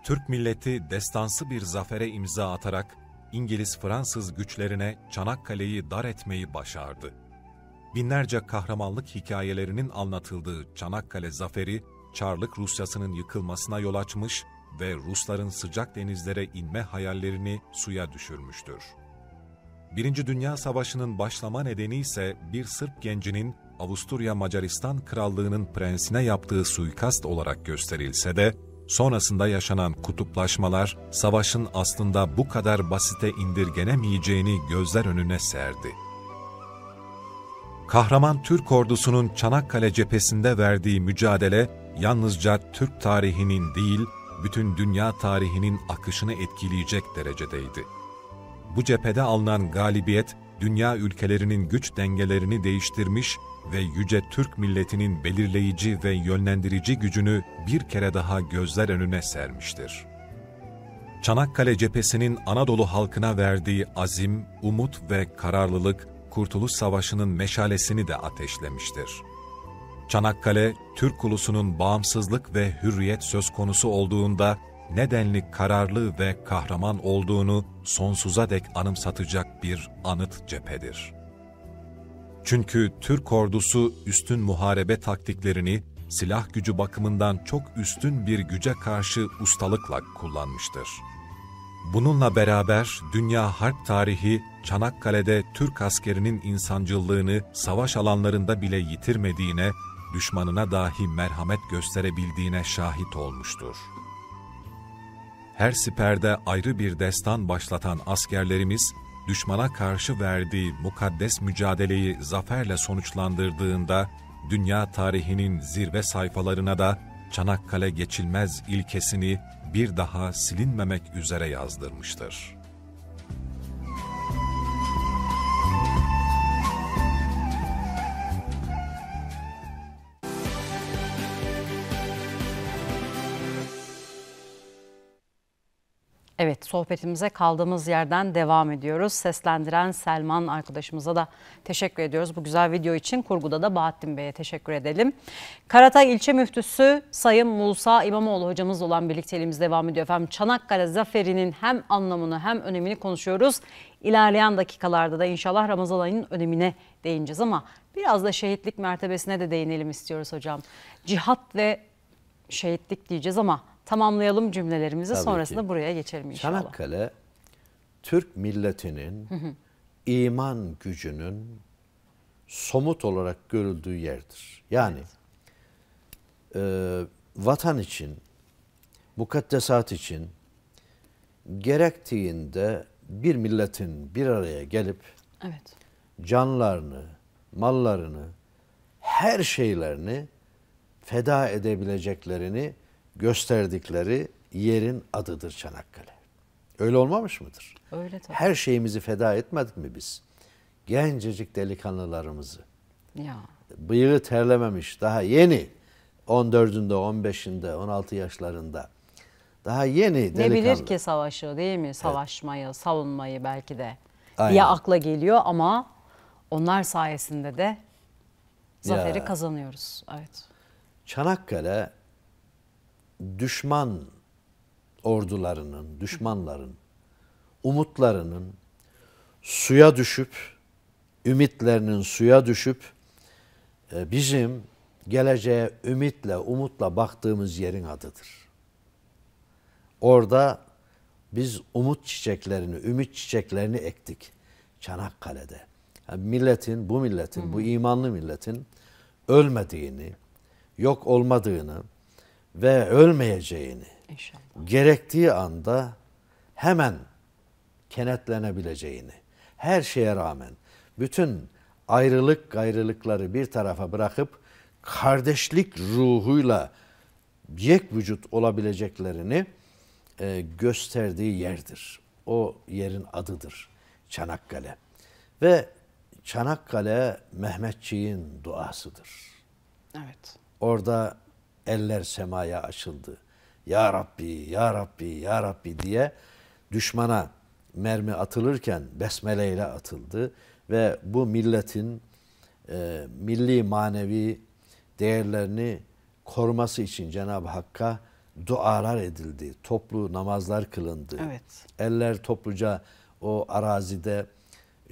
Türk milleti destansı bir zafere imza atarak İngiliz-Fransız güçlerine Çanakkale'yi dar etmeyi başardı. Binlerce kahramanlık hikayelerinin anlatıldığı Çanakkale zaferi, Çarlık Rusyası'nın yıkılmasına yol açmış ve Rusların sıcak denizlere inme hayallerini suya düşürmüştür. Birinci Dünya Savaşı'nın başlama nedeni ise bir Sırp gencinin Avusturya Macaristan Krallığı'nın prensine yaptığı suikast olarak gösterilse de sonrasında yaşanan kutuplaşmalar savaşın aslında bu kadar basite indirgenemeyeceğini gözler önüne serdi. Kahraman Türk ordusunun Çanakkale cephesinde verdiği mücadele yalnızca Türk tarihinin değil, bütün dünya tarihinin akışını etkileyecek derecedeydi. Bu cephede alınan galibiyet, dünya ülkelerinin güç dengelerini değiştirmiş ve yüce Türk milletinin belirleyici ve yönlendirici gücünü bir kere daha gözler önüne sermiştir. Çanakkale cephesinin Anadolu halkına verdiği azim, umut ve kararlılık Kurtuluş Savaşı'nın meşalesini de ateşlemiştir. Çanakkale, Türk ulusunun bağımsızlık ve hürriyet söz konusu olduğunda nedenli kararlı ve kahraman olduğunu sonsuza dek anımsatacak bir anıt cephedir.'' Çünkü Türk ordusu üstün muharebe taktiklerini silah gücü bakımından çok üstün bir güce karşı ustalıkla kullanmıştır. Bununla beraber dünya harp tarihi Çanakkale'de Türk askerinin insancıllığını savaş alanlarında bile yitirmediğine, düşmanına dahi merhamet gösterebildiğine şahit olmuştur. Her siperde ayrı bir destan başlatan askerlerimiz düşmana karşı verdiği mukaddes mücadeleyi zaferle sonuçlandırdığında, dünya tarihinin zirve sayfalarına da Çanakkale geçilmez ilkesini bir daha silinmemek üzere yazdırmıştır.'' Evet sohbetimize kaldığımız yerden devam ediyoruz. Seslendiren Selman arkadaşımıza da teşekkür ediyoruz. Bu güzel video için kurguda da Bahattin Bey'e teşekkür edelim. Karatay ilçe müftüsü Sayın Musa İmamoğlu hocamızla olan birlikteliğimiz devam ediyor. Efendim Çanakkale zaferinin hem anlamını hem önemini konuşuyoruz. İlerleyen dakikalarda da inşallah Ramazan ayının önemine değineceğiz ama biraz da şehitlik mertebesine de değinelim istiyoruz hocam. Cihat ve şehitlik diyeceğiz ama tamamlayalım cümlelerimizi Tabii sonrasında ki. buraya geçelim inşallah. Çanakkale Türk milletinin iman gücünün somut olarak görüldüğü yerdir. Yani e, vatan için, mukaddesat için gerektiğinde bir milletin bir araya gelip evet. canlarını, mallarını, her şeylerini feda edebileceklerini gösterdikleri yerin adıdır Çanakkale. Öyle olmamış mıdır? Öyle tabii. Her şeyimizi feda etmedik mi biz? Gencecik delikanlılarımızı. Ya. Bıyığı terlememiş, daha yeni 14'ünde, 15'inde, 16 yaşlarında. Daha yeni delikanlı. Ne bilir ki savaşı değil mi? Savaşmayı, evet. savunmayı belki de Aynen. diye akla geliyor ama onlar sayesinde de zaferi ya. kazanıyoruz. Evet. Çanakkale düşman ordularının, düşmanların umutlarının suya düşüp, ümitlerinin suya düşüp e, bizim geleceğe ümitle, umutla baktığımız yerin adıdır. Orada biz umut çiçeklerini, ümit çiçeklerini ektik Çanakkale'de. Yani milletin, bu milletin, bu imanlı milletin ölmediğini, yok olmadığını, ve ölmeyeceğini İnşallah. gerektiği anda hemen kenetlenebileceğini her şeye rağmen bütün ayrılık gayrılıkları bir tarafa bırakıp kardeşlik ruhuyla yek vücut olabileceklerini e, gösterdiği yerdir. O yerin adıdır Çanakkale. Ve Çanakkale Mehmetçiğin duasıdır. Evet. Orada Eller semaya açıldı. Ya Rabbi, Ya Rabbi, Ya Rabbi diye düşmana mermi atılırken besmele ile atıldı ve bu milletin e, milli manevi değerlerini koruması için Cenab-ı Hakk'a dualar edildi. Toplu namazlar kılındı. Evet. Eller topluca o arazide,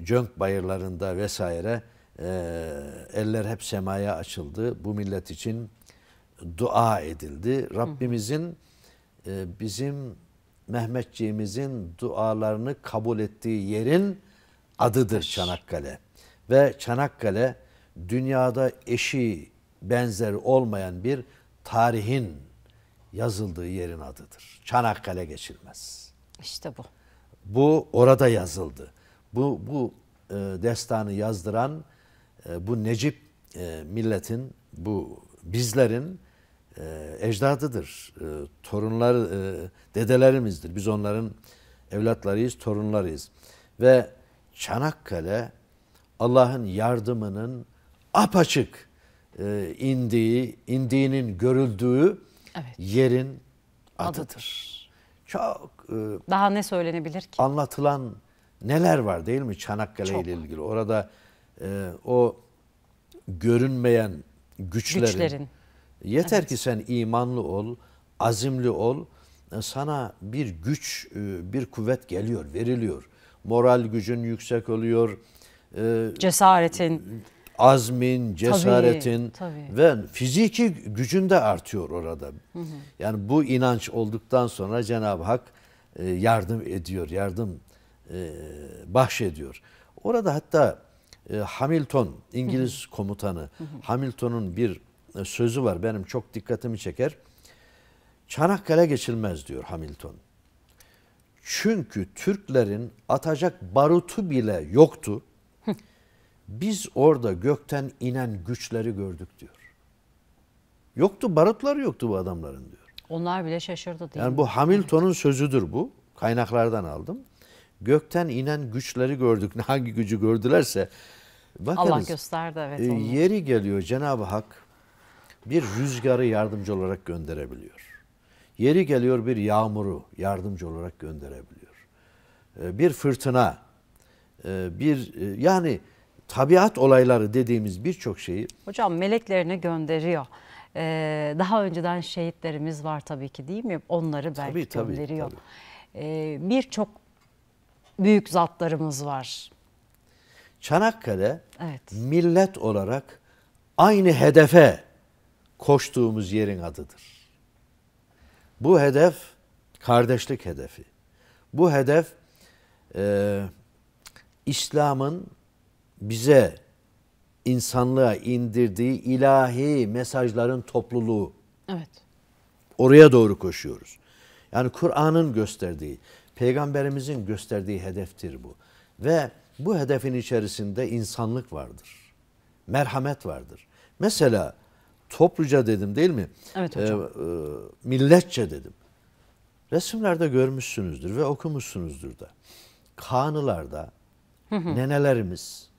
cönk bayırlarında vesaire e, eller hep semaya açıldı. Bu millet için dua edildi. Rabbimizin e, bizim Mehmetçiğimizin dualarını kabul ettiği yerin adıdır Çanakkale. Ve Çanakkale dünyada eşi benzeri olmayan bir tarihin yazıldığı yerin adıdır. Çanakkale geçilmez. İşte bu. Bu orada yazıldı. Bu bu e, destanı yazdıran e, bu Necip e, milletin bu bizlerin e, ecdadıdır. E, torunlar, e, dedelerimizdir. Biz onların evlatlarıyız, torunlarıyız. Ve Çanakkale Allah'ın yardımının apaçık e, indiği, indiğinin görüldüğü evet. yerin adıdır. adıdır. Çok e, daha ne söylenebilir ki? Anlatılan neler var değil mi Çanakkale Çok. ile ilgili? Orada e, o görünmeyen güçlerin, güçlerin Yeter evet. ki sen imanlı ol, azimli ol. Sana bir güç, e, bir kuvvet geliyor, veriliyor. Moral gücün yüksek oluyor. E, cesaretin. Azmin, cesaretin tabii, tabii. ve fiziki gücün de artıyor orada. Hı hı. Yani bu inanç olduktan sonra Cenab-ı Hak e, yardım ediyor, yardım bahşediyor. Orada hatta Hamilton, İngiliz hı hı. komutanı, Hamilton'un bir e, sözü var benim çok dikkatimi çeker. Çanakkale geçilmez diyor Hamilton. Çünkü Türklerin atacak barutu bile yoktu. Biz orada gökten inen güçleri gördük diyor. Yoktu barutları yoktu bu adamların diyor. Onlar bile şaşırdı değil yani mi? bu Hamilton'un sözüdür bu. Kaynaklardan aldım. Gökten inen güçleri gördük. Hangi gücü gördülerse. Bakınız, Allah gösterdi evet. E, onu. Yeri geliyor Cenab-ı Hak bir rüzgarı yardımcı olarak gönderebiliyor. Yeri geliyor bir yağmuru yardımcı olarak gönderebiliyor. Ee, bir fırtına, e, bir e, yani tabiat olayları dediğimiz birçok şeyi. Hocam meleklerini gönderiyor. Ee, daha önceden şehitlerimiz var tabii ki değil mi? Onları belki tabii, tabii, gönderiyor. Tabii. Ee, birçok büyük zatlarımız var. Çanakkale evet. millet olarak aynı hedefe koştuğumuz yerin adıdır. Bu hedef kardeşlik hedefi. Bu hedef e, İslam'ın bize insanlığa indirdiği ilahi mesajların topluluğu. Evet. Oraya doğru koşuyoruz. Yani Kur'an'ın gösterdiği, peygamberimizin gösterdiği hedeftir bu. Ve bu hedefin içerisinde insanlık vardır. Merhamet vardır. Mesela topluca dedim değil mi? Evet ee, hocam. E, e, milletçe dedim. Resimlerde görmüşsünüzdür ve okumuşsunuzdur da. Kanılarda hı nenelerimiz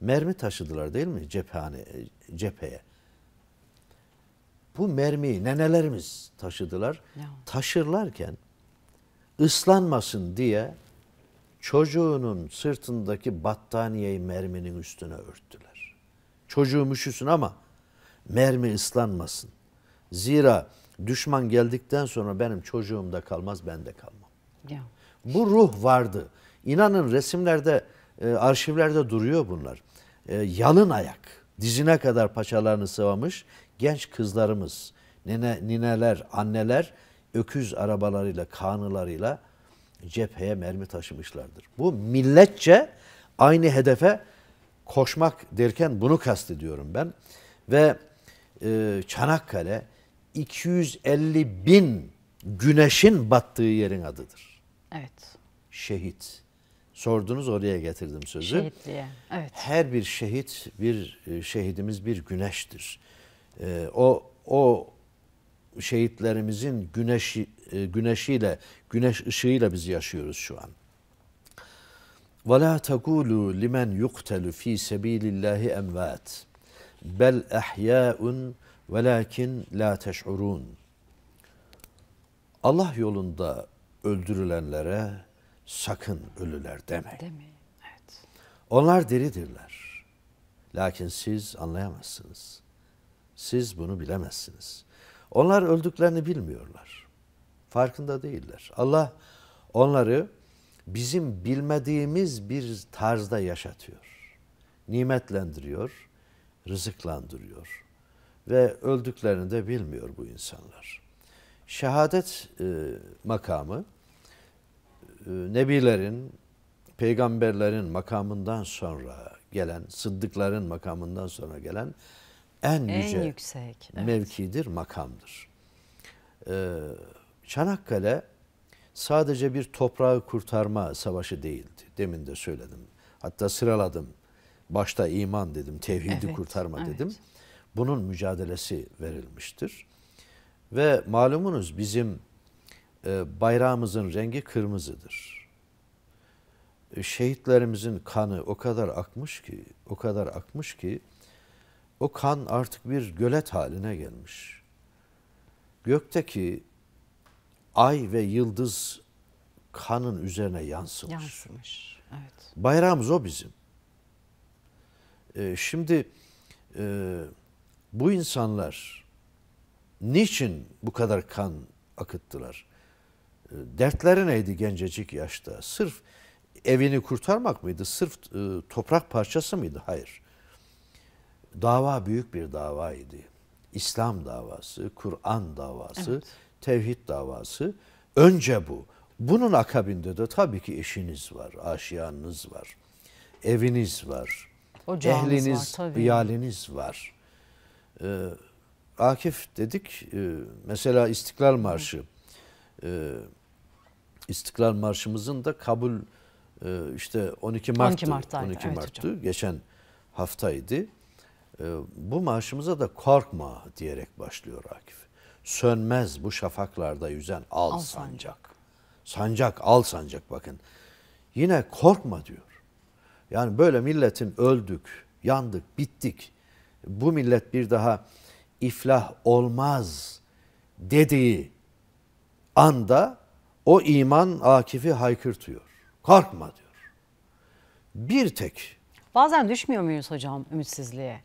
mermi taşıdılar değil mi cephane e, cepheye? Bu mermiyi nenelerimiz taşıdılar. Ya. Taşırlarken ıslanmasın diye çocuğunun sırtındaki battaniyeyi merminin üstüne örttüler. Çocuğum üşüsün ama mermi ıslanmasın. Zira düşman geldikten sonra benim çocuğum da kalmaz, ben de kalmam. Ya. Bu ruh vardı. İnanın resimlerde, e, arşivlerde duruyor bunlar. E, yalın ayak, dizine kadar paçalarını sıvamış genç kızlarımız, nene, nineler, anneler öküz arabalarıyla, kanılarıyla cepheye mermi taşımışlardır. Bu milletçe aynı hedefe koşmak derken bunu kastediyorum ben. Ve e, Çanakkale 250 bin güneşin battığı yerin adıdır. Evet. Şehit. Sordunuz oraya getirdim sözü. Şehitliğe. Evet. Her bir şehit bir e, şehidimiz bir güneştir. E, o o şehitlerimizin güneşi e, güneşiyle güneş ışığıyla biz yaşıyoruz şu an. Ve la tekulu limen yuqtalu fi sabilillahi emvat bel ehyâun velakin la teş'urun. Allah yolunda öldürülenlere sakın ölüler deme. Deme, Evet. Onlar diridirler. Lakin siz anlayamazsınız. Siz bunu bilemezsiniz. Onlar öldüklerini bilmiyorlar. Farkında değiller. Allah onları bizim bilmediğimiz bir tarzda yaşatıyor. Nimetlendiriyor rızıklandırıyor. Ve öldüklerini de bilmiyor bu insanlar. Şehadet e, makamı e, nebilerin, peygamberlerin makamından sonra gelen, sıddıkların makamından sonra gelen en, en yüce yüksek, evet. mevkidir, makamdır. Ee, Çanakkale sadece bir toprağı kurtarma savaşı değildi. Demin de söyledim. Hatta sıraladım başta iman dedim, tevhidi evet, kurtarma evet. dedim. Bunun mücadelesi verilmiştir. Ve malumunuz bizim e, bayrağımızın rengi kırmızıdır. E, şehitlerimizin kanı o kadar akmış ki, o kadar akmış ki o kan artık bir gölet haline gelmiş. Gökteki ay ve yıldız kanın üzerine yansımış. Yansımış. Evet. Bayrağımız o bizim. Ee, şimdi e, bu insanlar niçin bu kadar kan akıttılar? Ee, dertleri neydi gencecik yaşta? Sırf evini kurtarmak mıydı? Sırf e, toprak parçası mıydı? Hayır. Dava büyük bir davaydı. İslam davası, Kur'an davası, evet. tevhid davası. Önce bu. Bunun akabinde de tabii ki eşiniz var, aşiyanınız var, eviniz var, Ocağınız ehliniz, var, var. Ee, Akif dedik e, mesela İstiklal Marşı e, İstiklal Marşımızın da kabul e, işte 12 Mart'tı. 12 Mart'taydı. 12 Mart'tı. Hocam. Geçen haftaydı. E, bu marşımıza da korkma diyerek başlıyor Akif. Sönmez bu şafaklarda yüzen al, al sancak. sancak. Sancak al sancak bakın. Yine korkma diyor. Yani böyle milletin öldük, yandık, bittik. Bu millet bir daha iflah olmaz dediği anda o iman Akif'i haykırtıyor. Korkma diyor. Bir tek. Bazen düşmüyor muyuz hocam ümitsizliğe?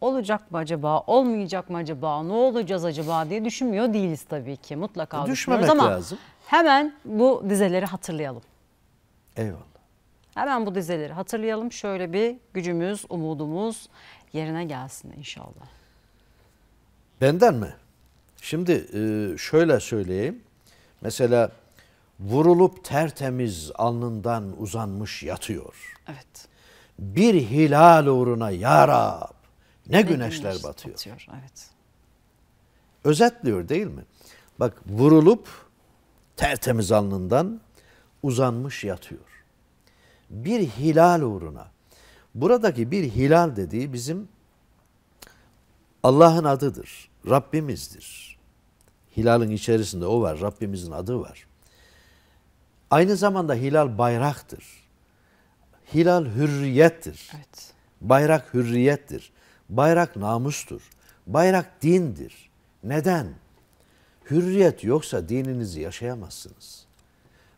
Olacak mı acaba, olmayacak mı acaba, ne olacağız acaba diye düşünmüyor değiliz tabii ki. Mutlaka e, Düşmemek ama lazım. hemen bu dizeleri hatırlayalım. Eyvallah. Hemen bu dizeleri hatırlayalım. Şöyle bir gücümüz, umudumuz yerine gelsin inşallah. Benden mi? Şimdi e, şöyle söyleyeyim. Mesela vurulup tertemiz alnından uzanmış yatıyor. Evet. Bir hilal uğruna yarab. ne, ne güneşler güneş batıyor. batıyor. Evet. Özetliyor değil mi? Bak vurulup tertemiz alnından uzanmış yatıyor bir hilal uğruna. Buradaki bir hilal dediği bizim Allah'ın adıdır. Rabbimizdir. Hilalın içerisinde o var. Rabbimizin adı var. Aynı zamanda hilal bayraktır. Hilal hürriyettir. Evet. Bayrak hürriyettir. Bayrak namustur. Bayrak dindir. Neden? Hürriyet yoksa dininizi yaşayamazsınız.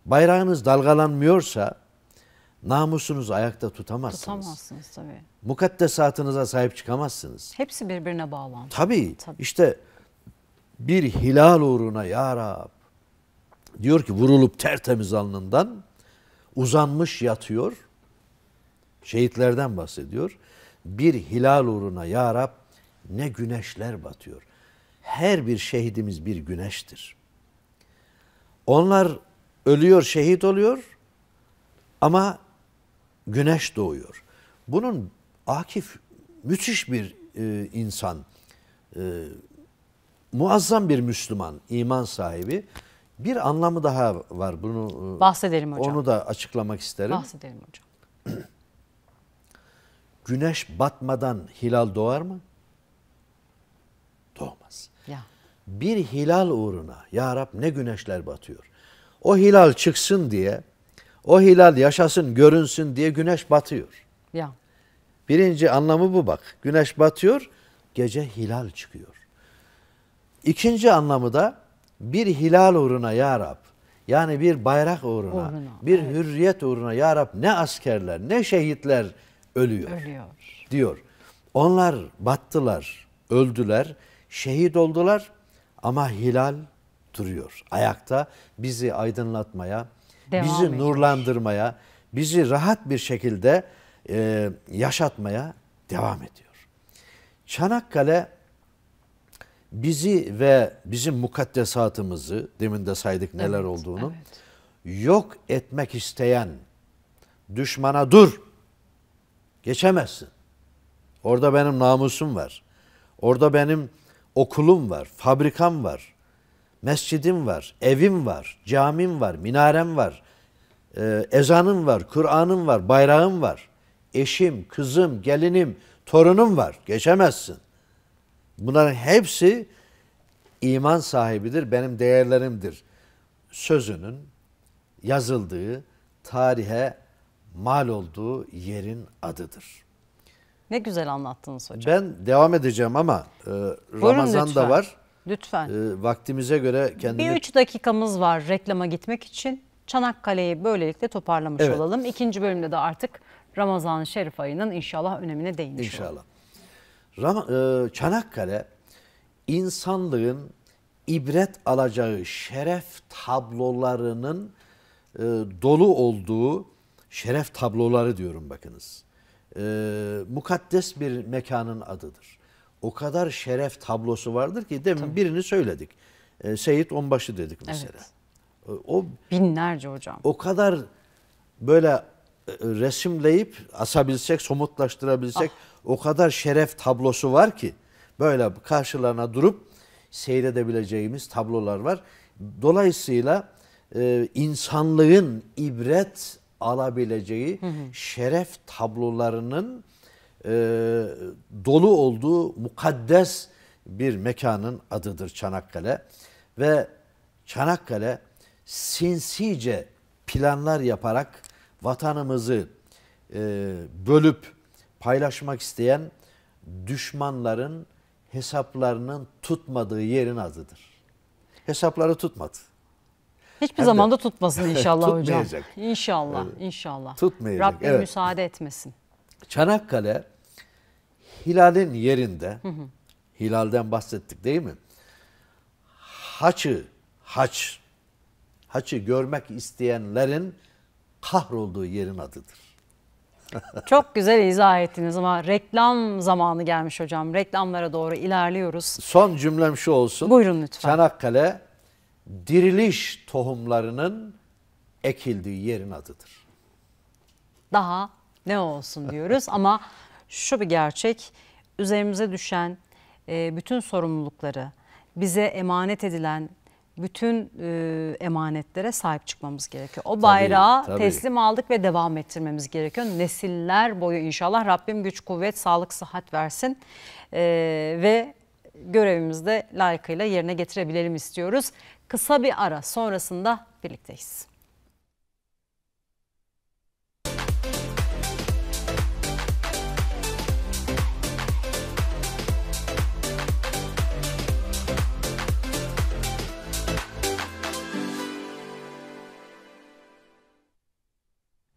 Bayrağınız dalgalanmıyorsa Namusunuzu ayakta tutamazsınız. Tutamazsınız tabii. Mukaddesatınıza sahip çıkamazsınız. Hepsi birbirine bağlantılı. Tabii. tabii. İşte bir hilal uğruna ya Rab diyor ki vurulup tertemiz alnından uzanmış yatıyor. Şehitlerden bahsediyor. Bir hilal uğruna ya Rab ne güneşler batıyor. Her bir şehidimiz bir güneştir. Onlar ölüyor, şehit oluyor ama güneş doğuyor. Bunun Akif müthiş bir e, insan, e, muazzam bir Müslüman, iman sahibi. Bir anlamı daha var. Bunu e, bahsedelim hocam. Onu da açıklamak isterim. Bahsedelim hocam. güneş batmadan hilal doğar mı? Doğmaz. Ya. Bir hilal uğruna ya Rab ne güneşler batıyor. O hilal çıksın diye o hilal yaşasın, görünsün diye güneş batıyor. Ya. Birinci anlamı bu bak. Güneş batıyor, gece hilal çıkıyor. İkinci anlamı da bir hilal uğruna ya Rab. Yani bir bayrak uğruna, uğruna bir evet. hürriyet uğruna ya Rab ne askerler ne şehitler ölüyor. Ölüyor. Diyor. Onlar battılar, öldüler, şehit oldular ama hilal duruyor. Ayakta bizi aydınlatmaya, Devam bizi edilmiş. nurlandırmaya, bizi rahat bir şekilde e, yaşatmaya devam ediyor. Çanakkale bizi ve bizim mukaddesatımızı, demin de saydık neler evet, olduğunu, evet. yok etmek isteyen düşmana dur, geçemezsin. Orada benim namusum var. Orada benim okulum var, fabrikam var. Mescidim var, evim var, camim var, minarem var. E, ezanım var, Kur'an'ım var, bayrağım var. Eşim, kızım, gelinim, torunum var. Geçemezsin. Bunların hepsi iman sahibidir, benim değerlerimdir. Sözünün yazıldığı, tarihe mal olduğu yerin adıdır. Ne güzel anlattınız hocam. Ben devam edeceğim ama e, Ramazan da var. Lütfen. E, vaktimize göre kendimi... Bir üç dakikamız var reklama gitmek için. Çanakkale'yi böylelikle toparlamış evet. olalım. İkinci bölümde de artık Ramazan-ı Şerif ayının inşallah önemine değinmiş İnşallah. olalım. Ram, e, Çanakkale insanlığın ibret alacağı şeref tablolarının e, dolu olduğu şeref tabloları diyorum bakınız. E, mukaddes bir mekanın adıdır o kadar şeref tablosu vardır ki demin Tabii. birini söyledik. E, Seyit Onbaşı dedik mesela. Evet. Ee, o binlerce hocam. O kadar böyle e, e, resimleyip asabilsek, somutlaştırabilsek ah. o kadar şeref tablosu var ki böyle karşılarına durup seyredebileceğimiz tablolar var. Dolayısıyla e, insanlığın ibret alabileceği hı hı. şeref tablolarının e, dolu olduğu mukaddes bir mekanın adıdır Çanakkale. Ve Çanakkale sinsice planlar yaparak vatanımızı e, bölüp paylaşmak isteyen düşmanların hesaplarının tutmadığı yerin adıdır. Hesapları tutmadı. Hiçbir zaman da de, tutmasın inşallah tutmayacak. hocam. İnşallah, inşallah. Tutmayacak. Rabbim evet. müsaade etmesin. Çanakkale hilalin yerinde hı hı. hilalden bahsettik değil mi? Haçı, haç, haçı görmek isteyenlerin kahrolduğu yerin adıdır. Çok güzel izah ettiniz ama reklam zamanı gelmiş hocam. Reklamlara doğru ilerliyoruz. Son cümlem şu olsun. Buyurun lütfen. Çanakkale diriliş tohumlarının ekildiği yerin adıdır. Daha ne olsun diyoruz ama şu bir gerçek üzerimize düşen e, bütün sorumlulukları bize emanet edilen bütün e, emanetlere sahip çıkmamız gerekiyor. O bayrağı tabii, tabii. teslim aldık ve devam ettirmemiz gerekiyor. Nesiller boyu inşallah Rabbim güç, kuvvet, sağlık, sıhhat versin e, ve görevimizde layıkıyla yerine getirebilelim istiyoruz. Kısa bir ara sonrasında birlikteyiz.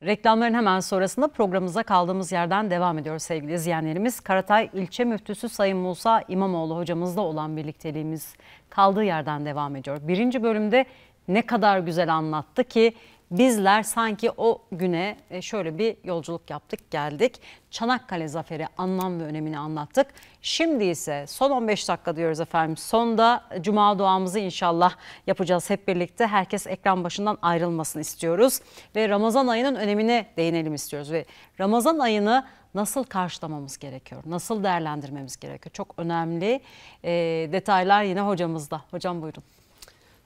Reklamların hemen sonrasında programımıza kaldığımız yerden devam ediyor sevgili izleyenlerimiz. Karatay İlçe Müftüsü Sayın Musa İmamoğlu hocamızla olan birlikteliğimiz kaldığı yerden devam ediyor. Birinci bölümde ne kadar güzel anlattı ki bizler sanki o güne e, şöyle bir yolculuk yaptık geldik. Çanakkale zaferi anlam ve önemini anlattık. Şimdi ise son 15 dakika diyoruz efendim. Sonda cuma duamızı inşallah yapacağız hep birlikte. Herkes ekran başından ayrılmasını istiyoruz ve Ramazan ayının önemine değinelim istiyoruz ve Ramazan ayını nasıl karşılamamız gerekiyor? Nasıl değerlendirmemiz gerekiyor? Çok önemli e, detaylar yine hocamızda. Hocam buyurun.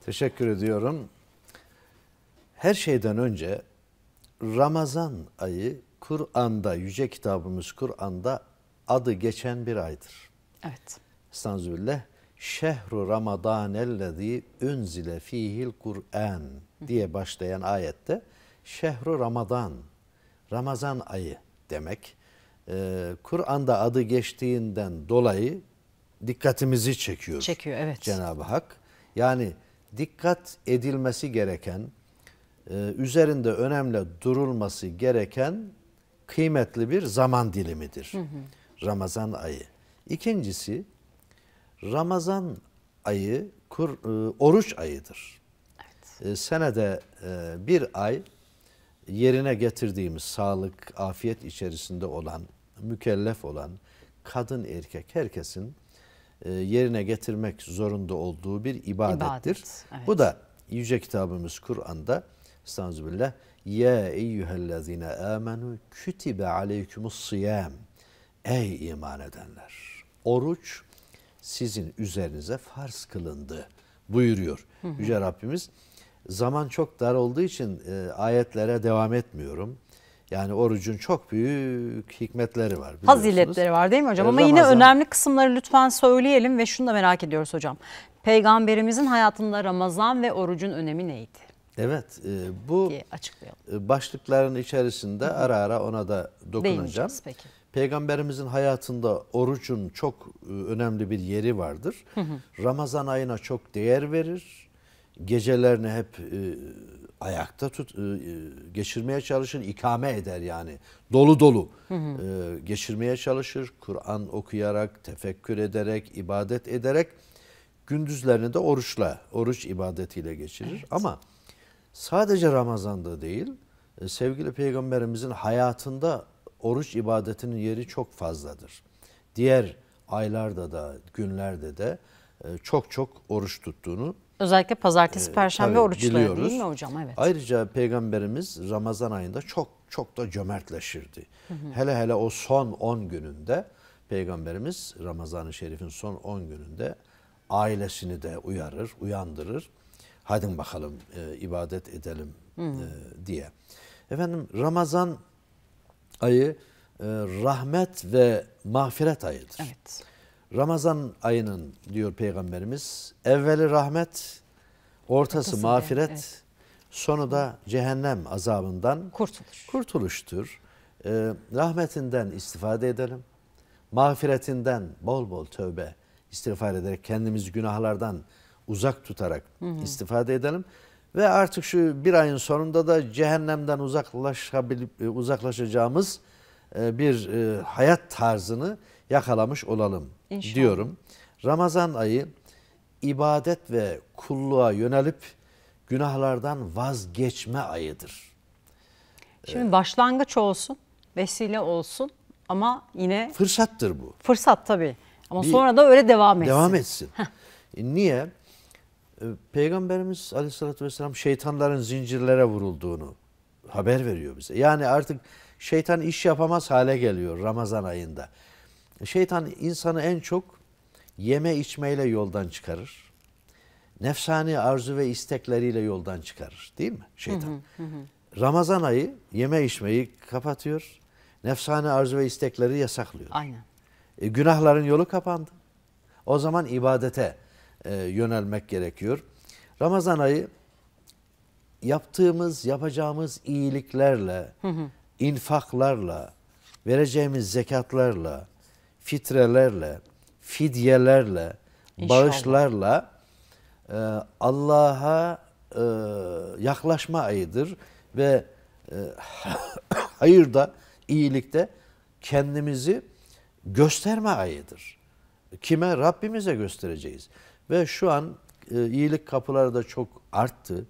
Teşekkür ediyorum her şeyden önce Ramazan ayı Kur'an'da, yüce kitabımız Kur'an'da adı geçen bir aydır. Evet. Estağfirullah. Şehru Ramadanellezî ünzile fihil Kur'an diye başlayan ayette Şehru Ramazan, Ramazan ayı demek. Ee, Kur'an'da adı geçtiğinden dolayı dikkatimizi çekiyor. Çekiyor evet. Cenab-ı Hak. Yani dikkat edilmesi gereken ee, üzerinde önemli durulması gereken kıymetli bir zaman dilimidir. Hı hı. Ramazan ayı. İkincisi Ramazan ayı kur, e, oruç ayıdır. Evet. Ee, e, senede bir ay yerine getirdiğimiz sağlık, afiyet içerisinde olan, mükellef olan kadın erkek herkesin e, yerine getirmek zorunda olduğu bir ibadettir. İbadet, evet. Bu da yüce kitabımız Kur'an'da Estağfirullah. Ya eyyühellezine amenu kütibe aleykumus siyam. Ey iman edenler. Oruç sizin üzerinize farz kılındı buyuruyor. Hı hı. Yüce Rabbimiz zaman çok dar olduğu için e, ayetlere devam etmiyorum. Yani orucun çok büyük hikmetleri var. Faziletleri var değil mi hocam? Ramazan... E, Ama yine önemli kısımları lütfen söyleyelim ve şunu da merak ediyoruz hocam. Peygamberimizin hayatında Ramazan ve orucun önemi neydi? Evet, e, bu e, başlıkların içerisinde Hı -hı. ara ara ona da dokunacağım. Peki. Peygamberimizin hayatında orucun çok e, önemli bir yeri vardır. Hı hı. Ramazan ayına çok değer verir. Gecelerini hep e, ayakta tut, e, e geçirmeye çalışır, ikame eder yani. Dolu dolu E, geçirmeye çalışır. Kur'an okuyarak, tefekkür ederek, ibadet ederek gündüzlerini de oruçla, oruç ibadetiyle geçirir. Evet. Ama sadece Ramazan'da değil, e, sevgili peygamberimizin hayatında oruç ibadetinin yeri çok fazladır. Diğer aylarda da, günlerde de e, çok çok oruç tuttuğunu Özellikle pazartesi, e, perşembe tabii, oruçları biliyoruz. değil mi hocam? Evet. Ayrıca peygamberimiz Ramazan ayında çok çok da cömertleşirdi. Hı hı. Hele hele o son 10 gününde peygamberimiz Ramazan-ı Şerif'in son 10 gününde ailesini de uyarır, uyandırır. Hadi bakalım e, ibadet edelim e, hmm. diye. Efendim Ramazan ayı e, rahmet ve mağfiret ayıdır. Evet. Ramazan ayının diyor Peygamberimiz evveli rahmet, ortası Ortasında, mağfiret, evet. sonu da cehennem azabından kurtuluş. kurtuluştur. E, rahmetinden istifade edelim. Mağfiretinden bol bol tövbe istiğfar ederek kendimizi günahlardan uzak tutarak hı hı. istifade edelim. Ve artık şu bir ayın sonunda da cehennemden uzaklaşabilip e, uzaklaşacağımız e, bir e, hayat tarzını yakalamış olalım İnşallah. diyorum. Ramazan ayı ibadet ve kulluğa yönelip günahlardan vazgeçme ayıdır. Şimdi başlangıç olsun, vesile olsun ama yine fırsattır bu. Fırsat tabii. Ama bir, sonra da öyle devam etsin. Devam etsin. Niye? E, Peygamberimiz aleyhissalatü vesselam şeytanların zincirlere vurulduğunu haber veriyor bize. Yani artık şeytan iş yapamaz hale geliyor Ramazan ayında. Şeytan insanı en çok yeme içmeyle yoldan çıkarır. Nefsani arzu ve istekleriyle yoldan çıkarır değil mi şeytan? Hı hı hı. Ramazan ayı yeme içmeyi kapatıyor. Nefsani arzu ve istekleri yasaklıyor. Aynen. E, günahların yolu kapandı. O zaman ibadete, e, yönelmek gerekiyor. Ramazan ayı yaptığımız, yapacağımız iyiliklerle, hı hı. infaklarla, vereceğimiz zekatlarla, fitrelerle, fidyelerle, İnşallah. bağışlarla e, Allah'a e, yaklaşma ayıdır ve e, hayırda, iyilikte kendimizi gösterme ayıdır. Kime? Rabbimize göstereceğiz. Ve şu an e, iyilik kapıları da çok arttı.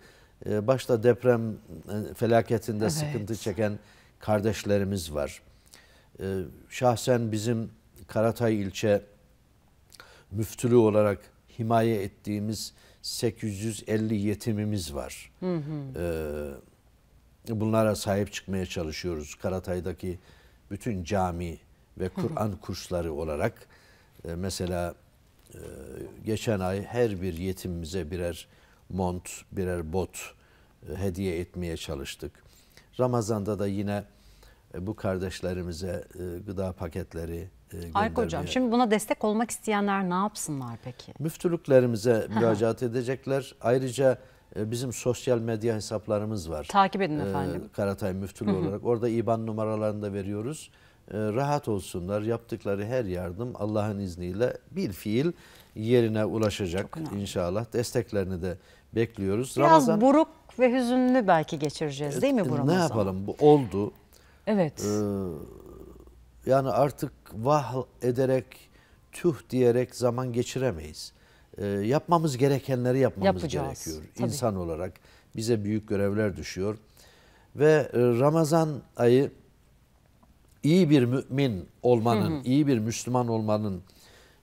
E, başta deprem e, felaketinde evet. sıkıntı çeken kardeşlerimiz var. E, şahsen bizim Karatay ilçe müftülü olarak himaye ettiğimiz 850 yetimimiz var. Hı hı. E, bunlara sahip çıkmaya çalışıyoruz. Karatay'daki bütün cami ve Kur'an kursları olarak e, mesela ee, geçen ay her bir yetimimize birer mont, birer bot e, hediye etmeye çalıştık. Ramazan'da da yine e, bu kardeşlerimize e, gıda paketleri göndermeye... Aykut Hocam şimdi buna destek olmak isteyenler ne yapsınlar peki? Müftülüklerimize müracaat edecekler. Ayrıca bizim sosyal medya hesaplarımız var. Takip edin ee, efendim. Karatay Müftülüğü olarak. Orada IBAN numaralarını da veriyoruz. Ee, rahat olsunlar. Yaptıkları her yardım Allah'ın izniyle bir fiil yerine ulaşacak inşallah. Desteklerini de bekliyoruz. Biraz Ramazan, buruk ve hüzünlü belki geçireceğiz e, değil mi bu Ramazan? Ne yapalım bu oldu. Evet. Ee, yani artık vah ederek, tüh diyerek zaman geçiremeyiz. Ee, yapmamız gerekenleri yapmamız Yapacağız. gerekiyor. Tabii. İnsan olarak bize büyük görevler düşüyor. Ve e, Ramazan ayı iyi bir mümin olmanın, hı hı. iyi bir Müslüman olmanın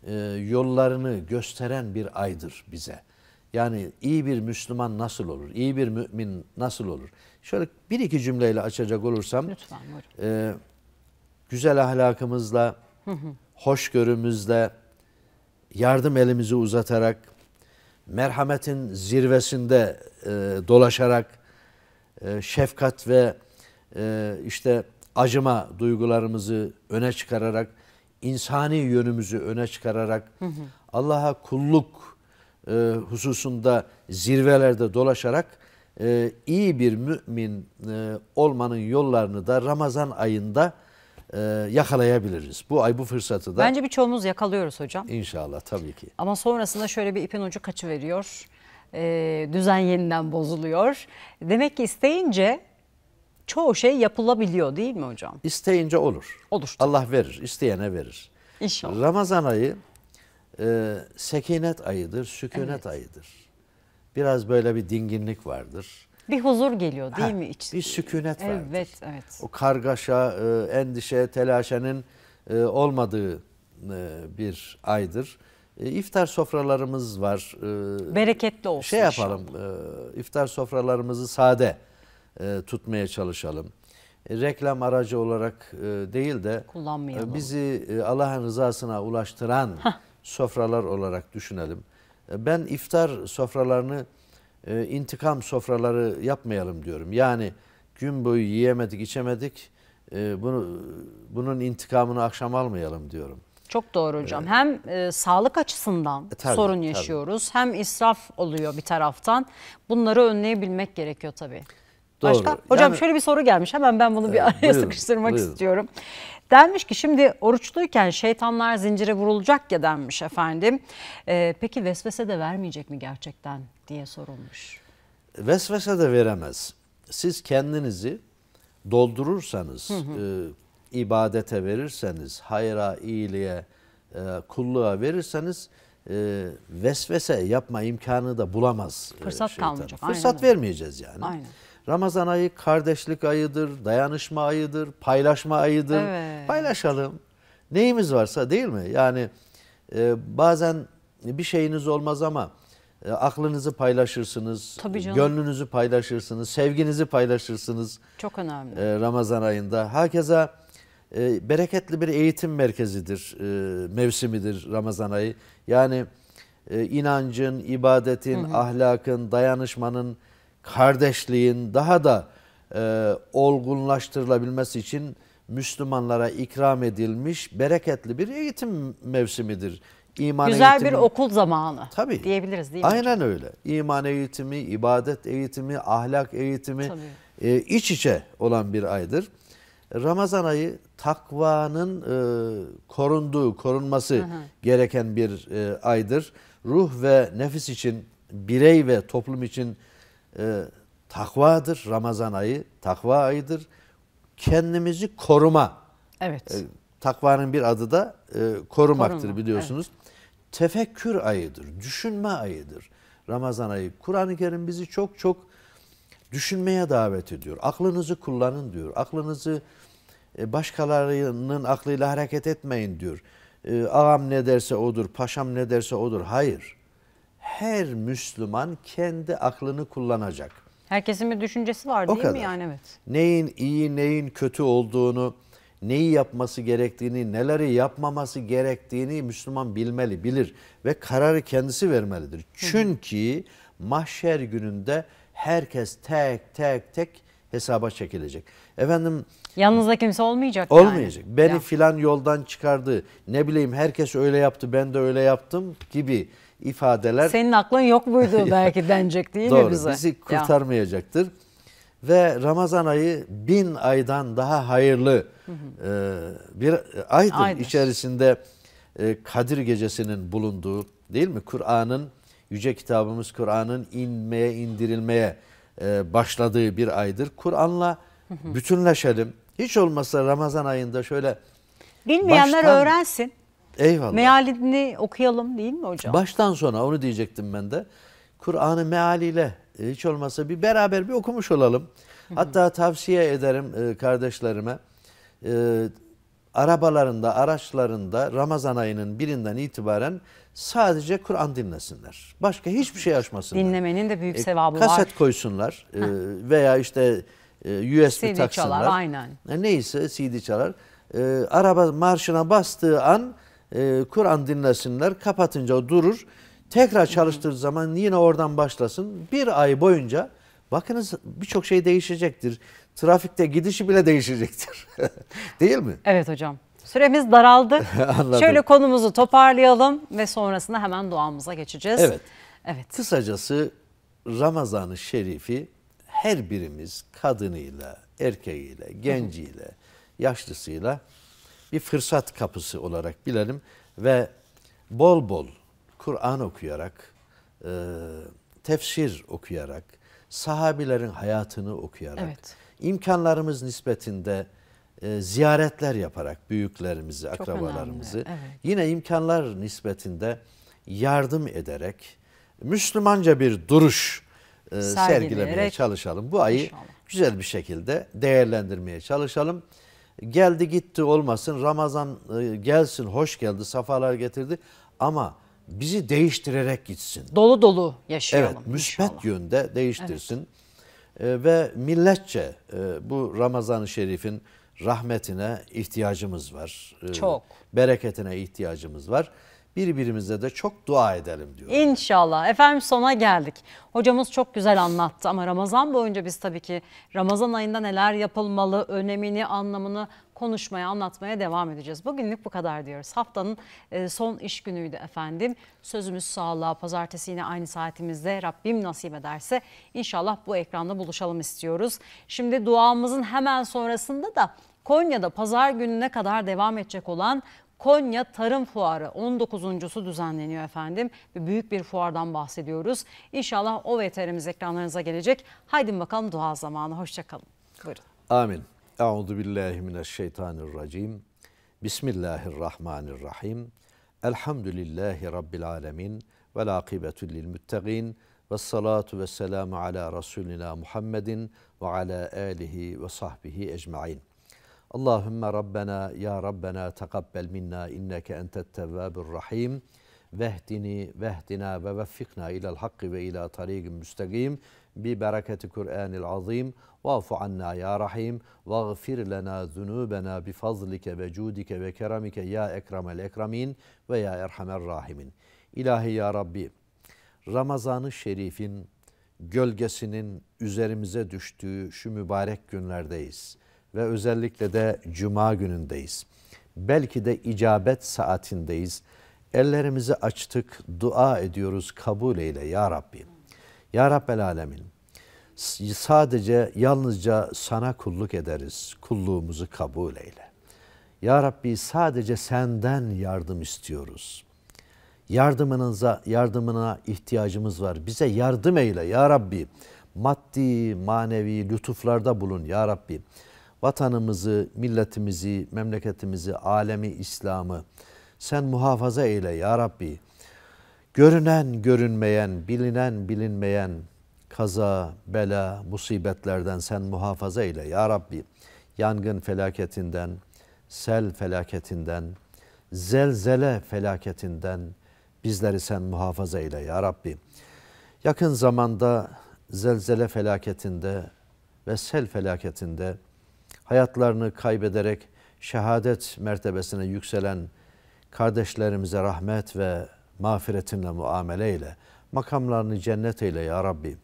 e, yollarını gösteren bir aydır bize. Yani iyi bir Müslüman nasıl olur? İyi bir mümin nasıl olur? Şöyle bir iki cümleyle açacak olursam. Lütfen E, güzel ahlakımızla, hı hı. hoşgörümüzle, yardım elimizi uzatarak, merhametin zirvesinde e, dolaşarak, e, şefkat ve e, işte acıma duygularımızı öne çıkararak, insani yönümüzü öne çıkararak, Allah'a kulluk e, hususunda zirvelerde dolaşarak e, iyi bir mümin e, olmanın yollarını da Ramazan ayında e, yakalayabiliriz. Bu ay bu fırsatı da. Bence birçoğumuz yakalıyoruz hocam. İnşallah tabii ki. Ama sonrasında şöyle bir ipin ucu kaçıveriyor. E, düzen yeniden bozuluyor. Demek ki isteyince çoğu şey yapılabiliyor değil mi hocam? İsteyince olur. Olur. Allah verir, isteyene verir. İnşallah. Ramazan ayı e, sekinet ayıdır, sükunet evet. ayıdır. Biraz böyle bir dinginlik vardır. Bir huzur geliyor değil ha, mi içinde? Bir sükunet evet, vardır. Evet, evet. O kargaşa, e, endişe, telaşenin e, olmadığı e, bir aydır. E, iftar sofralarımız var. E, Bereketli olsun. Şey yapalım, e, iftar sofralarımızı sade e, tutmaya çalışalım. E, reklam aracı olarak e, değil de e, bizi e, Allah'ın rızasına ulaştıran sofralar olarak düşünelim. E, ben iftar sofralarını e, intikam sofraları yapmayalım diyorum. Yani gün boyu yiyemedik, içemedik. E, bunu bunun intikamını akşam almayalım diyorum. Çok doğru hocam. E, hem e, sağlık açısından e, tabii, sorun yaşıyoruz, tabii. hem israf oluyor bir taraftan. Bunları önleyebilmek gerekiyor tabii. Doğru. Başka? Hocam yani, şöyle bir soru gelmiş. Hemen ben bunu bir araya buyurun, sıkıştırmak buyurun. istiyorum. Denmiş ki şimdi oruçluyken şeytanlar zincire vurulacak ya denmiş efendim. Ee, peki vesvese de vermeyecek mi gerçekten diye sorulmuş. Vesvese de veremez. Siz kendinizi doldurursanız, hı hı. E, ibadete verirseniz, hayra, iyiliğe, e, kulluğa verirseniz e, vesvese yapma imkanı da bulamaz. E, Fırsat şeytan. kalmayacak. Fırsat Aynen vermeyeceğiz yani. Aynen. Ramazan ayı kardeşlik ayıdır, dayanışma ayıdır, paylaşma ayıdır. Evet. Paylaşalım. Neyimiz varsa değil mi? Yani e, bazen bir şeyiniz olmaz ama e, aklınızı paylaşırsınız, Tabii canım. gönlünüzü paylaşırsınız, sevginizi paylaşırsınız. Çok önemli. E, Ramazan ayında. Herkese e, bereketli bir eğitim merkezidir, e, mevsimidir Ramazan ayı. Yani e, inancın, ibadetin, hı hı. ahlakın, dayanışmanın kardeşliğin daha da e, olgunlaştırılabilmesi için Müslümanlara ikram edilmiş bereketli bir eğitim mevsimidir. İman Güzel eğitimi, bir okul zamanı tabii, diyebiliriz değil mi? Aynen öyle. İman eğitimi, ibadet eğitimi, ahlak eğitimi e, iç içe olan bir aydır. Ramazan ayı takvanın e, korunduğu, korunması hı hı. gereken bir e, aydır. Ruh ve nefis için, birey ve toplum için e, takvadır. Ramazan ayı takva ayıdır. Kendimizi koruma. Evet. E, takvanın bir adı da e, korumaktır koruma, biliyorsunuz. Evet. Tefekkür ayıdır. Düşünme ayıdır. Ramazan ayı. Kur'an-ı Kerim bizi çok çok düşünmeye davet ediyor. Aklınızı kullanın diyor. Aklınızı e, başkalarının aklıyla hareket etmeyin diyor. E, ağam ne derse odur, paşam ne derse odur. Hayır her Müslüman kendi aklını kullanacak. Herkesin bir düşüncesi var o değil kadar. mi yani evet. Neyin iyi neyin kötü olduğunu, neyi yapması gerektiğini, neleri yapmaması gerektiğini Müslüman bilmeli, bilir ve kararı kendisi vermelidir. Çünkü mahşer gününde herkes tek tek tek hesaba çekilecek. Efendim Yalnız da kimse olmayacak. Olmayacak. Yani. Beni ya. filan yoldan çıkardı. Ne bileyim herkes öyle yaptı ben de öyle yaptım gibi ifadeler... Senin aklın yok buydu belki denecek değil Doğru, mi bize? Doğru bizi kurtarmayacaktır. Ya. Ve Ramazan ayı bin aydan daha hayırlı hı hı. E, bir aydır. aydır. içerisinde e, Kadir gecesinin bulunduğu değil mi? Kur'an'ın, yüce kitabımız Kur'an'ın inmeye, indirilmeye e, başladığı bir aydır. Kur'an'la bütünleşelim. Hiç olmazsa Ramazan ayında şöyle... Bilmeyenler baştan, öğrensin. Eyvallah. Mealini okuyalım değil mi hocam? Baştan sona onu diyecektim ben de. Kur'an'ı mealiyle e, hiç olmasa bir beraber bir okumuş olalım. Hatta tavsiye ederim e, kardeşlerime. E, arabalarında, araçlarında Ramazan ayının birinden itibaren sadece Kur'an dinlesinler. Başka hiçbir şey açmasınlar. Dinlemenin de büyük sevabı var. Kaset koysunlar veya işte USB CD taksınlar. çalar aynen. Neyse CD çalar. Araba marşına bastığı an e, Kur'an dinlesinler. Kapatınca durur. Tekrar çalıştığı zaman yine oradan başlasın. Bir ay boyunca bakınız birçok şey değişecektir. Trafikte gidişi bile değişecektir. Değil mi? Evet hocam. Süremiz daraldı. Şöyle konumuzu toparlayalım ve sonrasında hemen duamıza geçeceğiz. Evet. Evet. Kısacası Ramazan-ı Şerif'i her birimiz kadınıyla, erkeğiyle, genciyle, yaşlısıyla bir fırsat kapısı olarak bilelim ve bol bol Kur'an okuyarak, e, tefsir okuyarak, sahabilerin hayatını okuyarak, evet. imkanlarımız nispetinde e, ziyaretler yaparak büyüklerimizi, Çok akrabalarımızı, evet. yine imkanlar nispetinde yardım ederek Müslümanca bir duruş e, sergilemeye çalışalım. Bu ayı güzel bir şekilde değerlendirmeye çalışalım. Geldi gitti olmasın Ramazan e, gelsin hoş geldi safalar getirdi ama bizi değiştirerek gitsin. Dolu dolu yaşayalım. Evet müsbet inşallah. yönde değiştirsin evet. ve milletçe e, bu Ramazan-ı Şerif'in rahmetine ihtiyacımız var. E, Çok. Bereketine ihtiyacımız var birbirimize de çok dua edelim diyor. İnşallah. Efendim sona geldik. Hocamız çok güzel anlattı ama Ramazan boyunca biz tabii ki Ramazan ayında neler yapılmalı, önemini, anlamını konuşmaya, anlatmaya devam edeceğiz. Bugünlük bu kadar diyoruz. Haftanın e, son iş günüydü efendim. Sözümüz sağlığa. Pazartesi yine aynı saatimizde Rabbim nasip ederse inşallah bu ekranda buluşalım istiyoruz. Şimdi duamızın hemen sonrasında da Konya'da pazar gününe kadar devam edecek olan Konya Tarım Fuarı 19.sü düzenleniyor efendim. Büyük bir fuardan bahsediyoruz. İnşallah o veterimiz ekranlarınıza gelecek. Haydi bakalım dua zamanı. Hoşçakalın. Buyurun. Amin. Euzu billahi mineşşeytanirracim. Bismillahirrahmanirrahim. Elhamdülillahi rabbil alamin ve lakibetul lil muttaqin. Ve salatu ve selamu ala Resulina Muhammedin ve ala alihi ve sahbihi ecmain. Allahümme Rabbena ya Rabbena takabbel minna inneke entet tevvabur rahim. Vehdini vehdina ve veffikna ilal hakki ve ila tarigin müstakim. Bi bereketi Kur'anil azim. Vafu anna ya rahim. Vagfir lana zunubena bi fazlike ve cudike ve keramike ya ekremel ekramin ve ya erhamer rahimin. İlahi ya Rabbi. Ramazan-ı Şerif'in gölgesinin üzerimize düştüğü şu mübarek günlerdeyiz ve özellikle de cuma günündeyiz. Belki de icabet saatindeyiz. Ellerimizi açtık, dua ediyoruz, kabul eyle ya Rabbi. Ya Rabbel Alemin, sadece yalnızca sana kulluk ederiz, kulluğumuzu kabul eyle. Ya Rabbi sadece senden yardım istiyoruz. Yardımınıza, yardımına ihtiyacımız var. Bize yardım eyle ya Rabbi. Maddi, manevi lütuflarda bulun ya Rabbi vatanımızı, milletimizi, memleketimizi, alemi İslam'ı sen muhafaza eyle ya Rabbi. Görünen görünmeyen, bilinen bilinmeyen kaza, bela, musibetlerden sen muhafaza eyle ya Rabbi. Yangın felaketinden, sel felaketinden, zelzele felaketinden bizleri sen muhafaza eyle ya Rabbi. Yakın zamanda zelzele felaketinde ve sel felaketinde hayatlarını kaybederek şehadet mertebesine yükselen kardeşlerimize rahmet ve mağfiretinle muamele ile makamlarını cennet eyle ya Rabbi.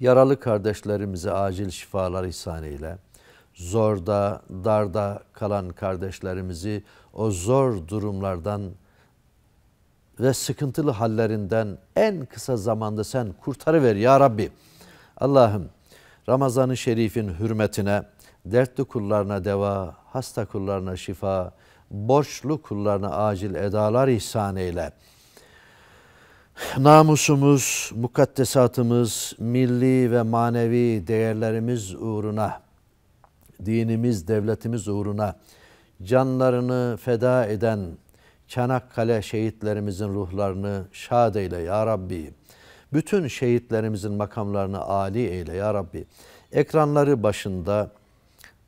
Yaralı kardeşlerimize acil şifalar ihsan eyle. Zorda, darda kalan kardeşlerimizi o zor durumlardan ve sıkıntılı hallerinden en kısa zamanda sen kurtarıver ya Rabbi. Allah'ım Ramazan-ı Şerif'in hürmetine dertli kullarına deva, hasta kullarına şifa, borçlu kullarına acil edalar ihsan eyle. Namusumuz, mukaddesatımız, milli ve manevi değerlerimiz uğruna, dinimiz, devletimiz uğruna canlarını feda eden Çanakkale şehitlerimizin ruhlarını şad eyle ya Rabbi. Bütün şehitlerimizin makamlarını âli eyle ya Rabbi. Ekranları başında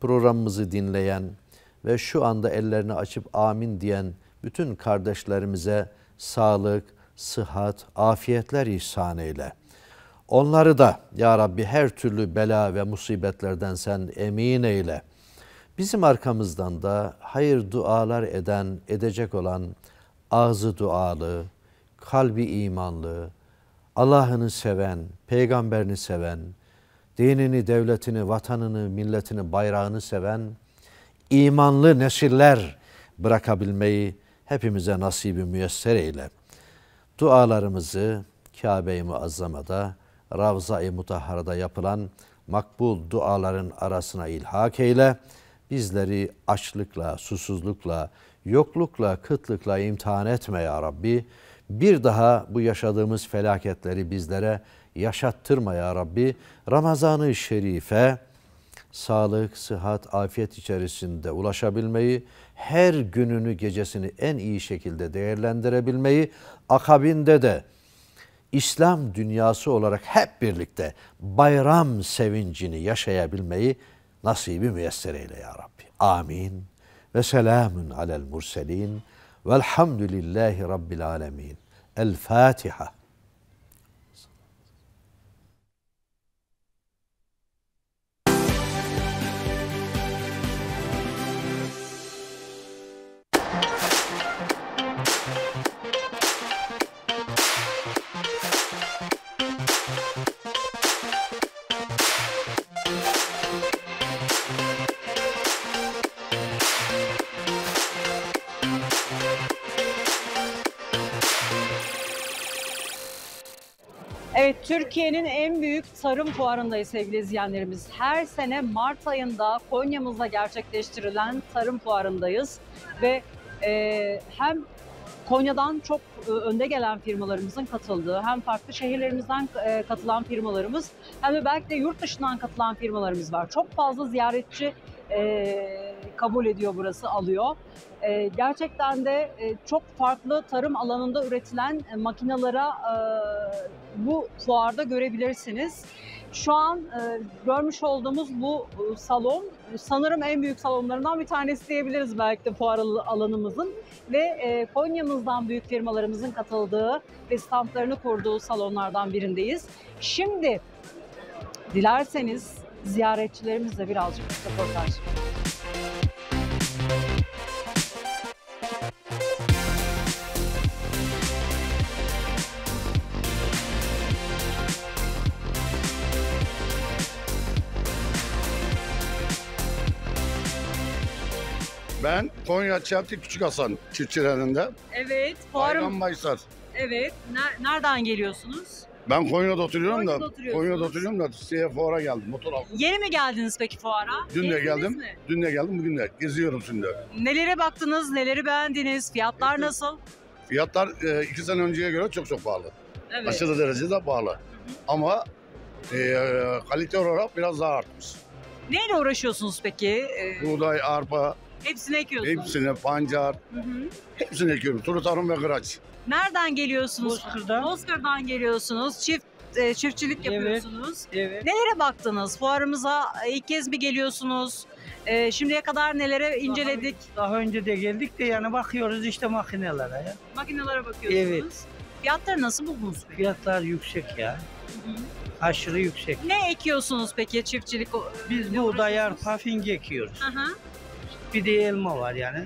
programımızı dinleyen ve şu anda ellerini açıp amin diyen bütün kardeşlerimize sağlık, sıhhat, afiyetler ihsan eyle. Onları da ya Rabbi her türlü bela ve musibetlerden sen emin eyle. Bizim arkamızdan da hayır dualar eden, edecek olan ağzı dualı, kalbi imanlı, Allah'ını seven, peygamberini seven, dinini, devletini, vatanını, milletini, bayrağını seven imanlı nesiller bırakabilmeyi hepimize nasibi müyesser eyle. Dualarımızı Kabe-i Muazzama'da, Ravza-i Mutahhara'da yapılan makbul duaların arasına ilhak eyle. Bizleri açlıkla, susuzlukla, yoklukla, kıtlıkla imtihan etme ya Rabbi. Bir daha bu yaşadığımız felaketleri bizlere yaşattırma ya Rabbi. Ramazan-ı Şerif'e sağlık, sıhhat, afiyet içerisinde ulaşabilmeyi, her gününü, gecesini en iyi şekilde değerlendirebilmeyi, akabinde de İslam dünyası olarak hep birlikte bayram sevincini yaşayabilmeyi nasibi müyesser eyle ya Rabbi. Amin. Ve selamun alel murselin. Velhamdülillahi Rabbil alemin. El Fatiha. Evet, Türkiye'nin en büyük tarım fuarındayız sevgili izleyenlerimiz. Her sene Mart ayında Konya'mızda gerçekleştirilen tarım fuarındayız ve e, hem Konya'dan çok e, önde gelen firmalarımızın katıldığı, hem farklı şehirlerimizden e, katılan firmalarımız, hem de belki de yurt dışından katılan firmalarımız var. Çok fazla ziyaretçi e, kabul ediyor burası, alıyor. E, gerçekten de e, çok farklı tarım alanında üretilen e, makinalara e, bu fuarda görebilirsiniz. Şu an e, görmüş olduğumuz bu e, salon sanırım en büyük salonlarından bir tanesi diyebiliriz belki de fuar alanımızın ve e, Konya'mızdan büyük firmalarımızın katıldığı ve standlarını kurduğu salonlardan birindeyiz. Şimdi dilerseniz ziyaretçilerimizle birazcık röportaj. Ben Konya Çelti Küçük Hasan çiftçilerinde. Evet. Fuarım. Bayram Baysar. Evet. Ner- nereden geliyorsunuz? Ben Konya'da oturuyorum da Konya'da oturuyorum da şeye fuara geldim. Motor aldım. Yeni mi geldiniz peki fuara? Dün de geldim. mi? Dün de geldim bugün de. Geziyorum şimdi. Nelere baktınız, neleri beğendiniz, fiyatlar Evet. nasıl? Fiyatlar e, iki sene önceye göre çok çok pahalı. Evet. Aşırı derecede pahalı. Ama e, kalite olarak biraz daha artmış. Neyle uğraşıyorsunuz peki? Ee, Buğday, arpa, hepsini ekiyorsunuz. hepsini, pancar, Hı hı. hepsini ekiyorum. Turu tarım ve kıraç. Nereden geliyorsunuz? Bozkır'dan. Bozkır'dan geliyorsunuz. Çift e, çiftçilik yapıyorsunuz. Evet. Nelere baktınız? Fuarımıza ilk kez mi geliyorsunuz? E, şimdiye kadar nelere inceledik? Daha, daha önce de geldik de yani bakıyoruz işte makinelere. Ya. Makinelere bakıyorsunuz. Evet. Fiyatları nasıl buldunuz? Peki? Fiyatlar yüksek ya. Hı-hı. Aşırı yüksek. Ne ekiyorsunuz peki çiftçilik? Biz buğday, arpa, fing ekiyoruz. Hı-hı. Bir de elma var yani.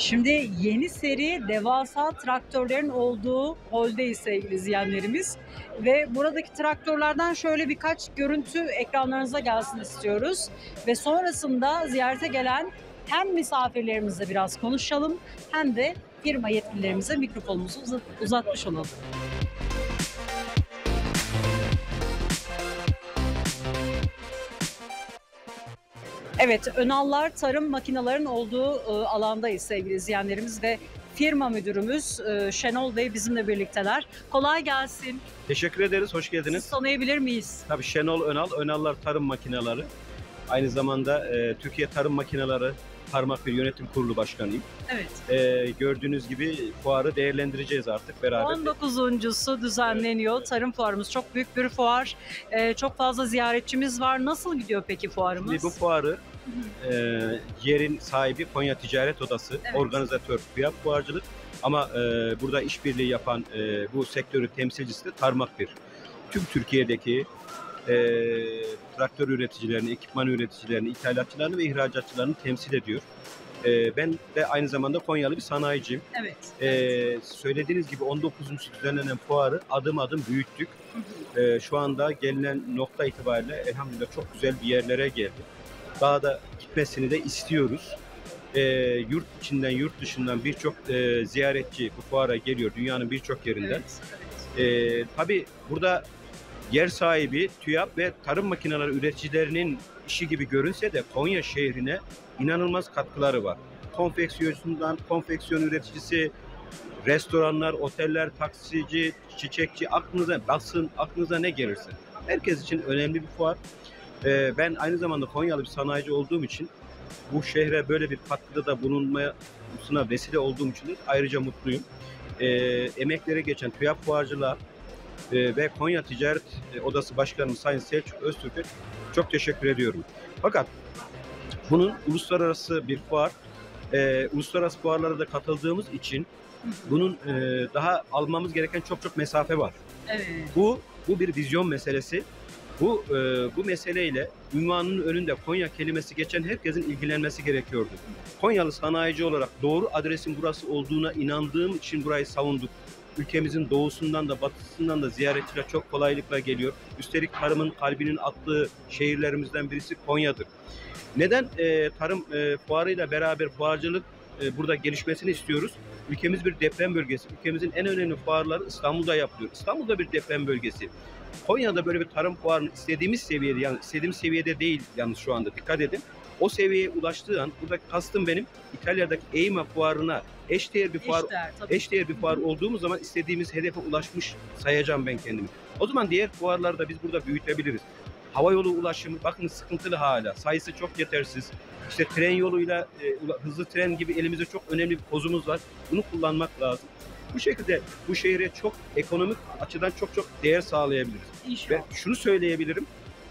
Şimdi yeni seri devasa traktörlerin olduğu holdeyiz sevgili izleyenlerimiz. Ve buradaki traktörlerden şöyle birkaç görüntü ekranlarınıza gelsin istiyoruz. Ve sonrasında ziyarete gelen hem misafirlerimizle biraz konuşalım hem de firma yetkililerimize mikrofonumuzu uzatmış olalım. Evet, Önallar tarım makinelerin olduğu e, alandayız sevgili izleyenlerimiz ve firma müdürümüz e, Şenol Bey bizimle birlikteler. Kolay gelsin. Teşekkür ederiz, hoş geldiniz. Siz tanıyabilir miyiz? Tabii Şenol Önal, Önallar Tarım Makineleri. Aynı zamanda e, Türkiye Tarım Makineleri Parmak ve Yönetim Kurulu Başkanıyım. Evet. Ee, gördüğünüz gibi fuarı değerlendireceğiz artık beraber. 19.sü düzenleniyor. Evet. Tarım fuarımız çok büyük bir fuar. Ee, çok fazla ziyaretçimiz var. Nasıl gidiyor peki fuarımız? Şimdi bu fuarı e, yerin sahibi Konya Ticaret Odası, evet. organizatör Fiyat Fuarcılık ama e, burada işbirliği yapan e, bu sektörü temsilcisi de Tarmak Bir. Tüm Türkiye'deki e, traktör üreticilerini, ekipman üreticilerini, ithalatçılarını ve ihracatçılarını temsil ediyor. E, ben de aynı zamanda Konyalı bir sanayiciyim. Evet. E, evet. Söylediğiniz gibi 19. düzenlenen fuarı adım adım büyüttük. Hı hı. E, şu anda gelinen nokta itibariyle elhamdülillah çok güzel bir yerlere geldi. Daha da gitmesini de istiyoruz. E, yurt içinden, yurt dışından birçok e, ziyaretçi bu fuara geliyor dünyanın birçok yerinden. Evet, evet. E, tabii burada yer sahibi, TÜYAP ve tarım makineleri üreticilerinin işi gibi görünse de Konya şehrine inanılmaz katkıları var. Konfeksiyonundan konfeksiyon üreticisi, restoranlar, oteller, taksici, çiçekçi aklınıza baksın, aklınıza ne gelirse. Herkes için önemli bir fuar. Ee, ben aynı zamanda Konyalı bir sanayici olduğum için bu şehre böyle bir katkıda da bulunmasına vesile olduğum için de ayrıca mutluyum. Ee, emeklere geçen TÜYAP fuarcılar, ee, ve Konya Ticaret e, Odası Başkanı Sayın Selçuk Öztürk'e çok teşekkür ediyorum. Fakat bunun uluslararası bir fuar, e, uluslararası fuarlara da katıldığımız için bunun e, daha almamız gereken çok çok mesafe var. Evet. Bu bu bir vizyon meselesi. Bu e, bu meseleyle ünvanının önünde Konya kelimesi geçen herkesin ilgilenmesi gerekiyordu. Konyalı sanayici olarak doğru adresin burası olduğuna inandığım için burayı savunduk. Ülkemizin doğusundan da batısından da ziyaretçiler çok kolaylıkla geliyor. Üstelik tarımın kalbinin attığı şehirlerimizden birisi Konya'dır. Neden e, tarım e, fuarıyla beraber fuarcılık e, burada gelişmesini istiyoruz? Ülkemiz bir deprem bölgesi. Ülkemizin en önemli fuarları İstanbul'da yapılıyor. İstanbul'da bir deprem bölgesi. Konya'da böyle bir tarım fuarının istediğimiz seviyede yani istediğim seviyede değil yalnız şu anda dikkat edin. O seviyeye ulaştığı an burada kastım benim İtalya'daki EIMA fuarına eşdeğer bir fuar eşdeğer, eşdeğer bir fuar olduğumuz zaman istediğimiz hedefe ulaşmış sayacağım ben kendimi. O zaman diğer da biz burada büyütebiliriz. Hava yolu ulaşımı bakın sıkıntılı hala. Sayısı çok yetersiz. İşte tren yoluyla e, hızlı tren gibi elimizde çok önemli bir pozumuz var. Bunu kullanmak lazım. Bu şekilde bu şehre çok ekonomik açıdan çok çok değer sağlayabiliriz. İnşallah. Ve şunu söyleyebilirim.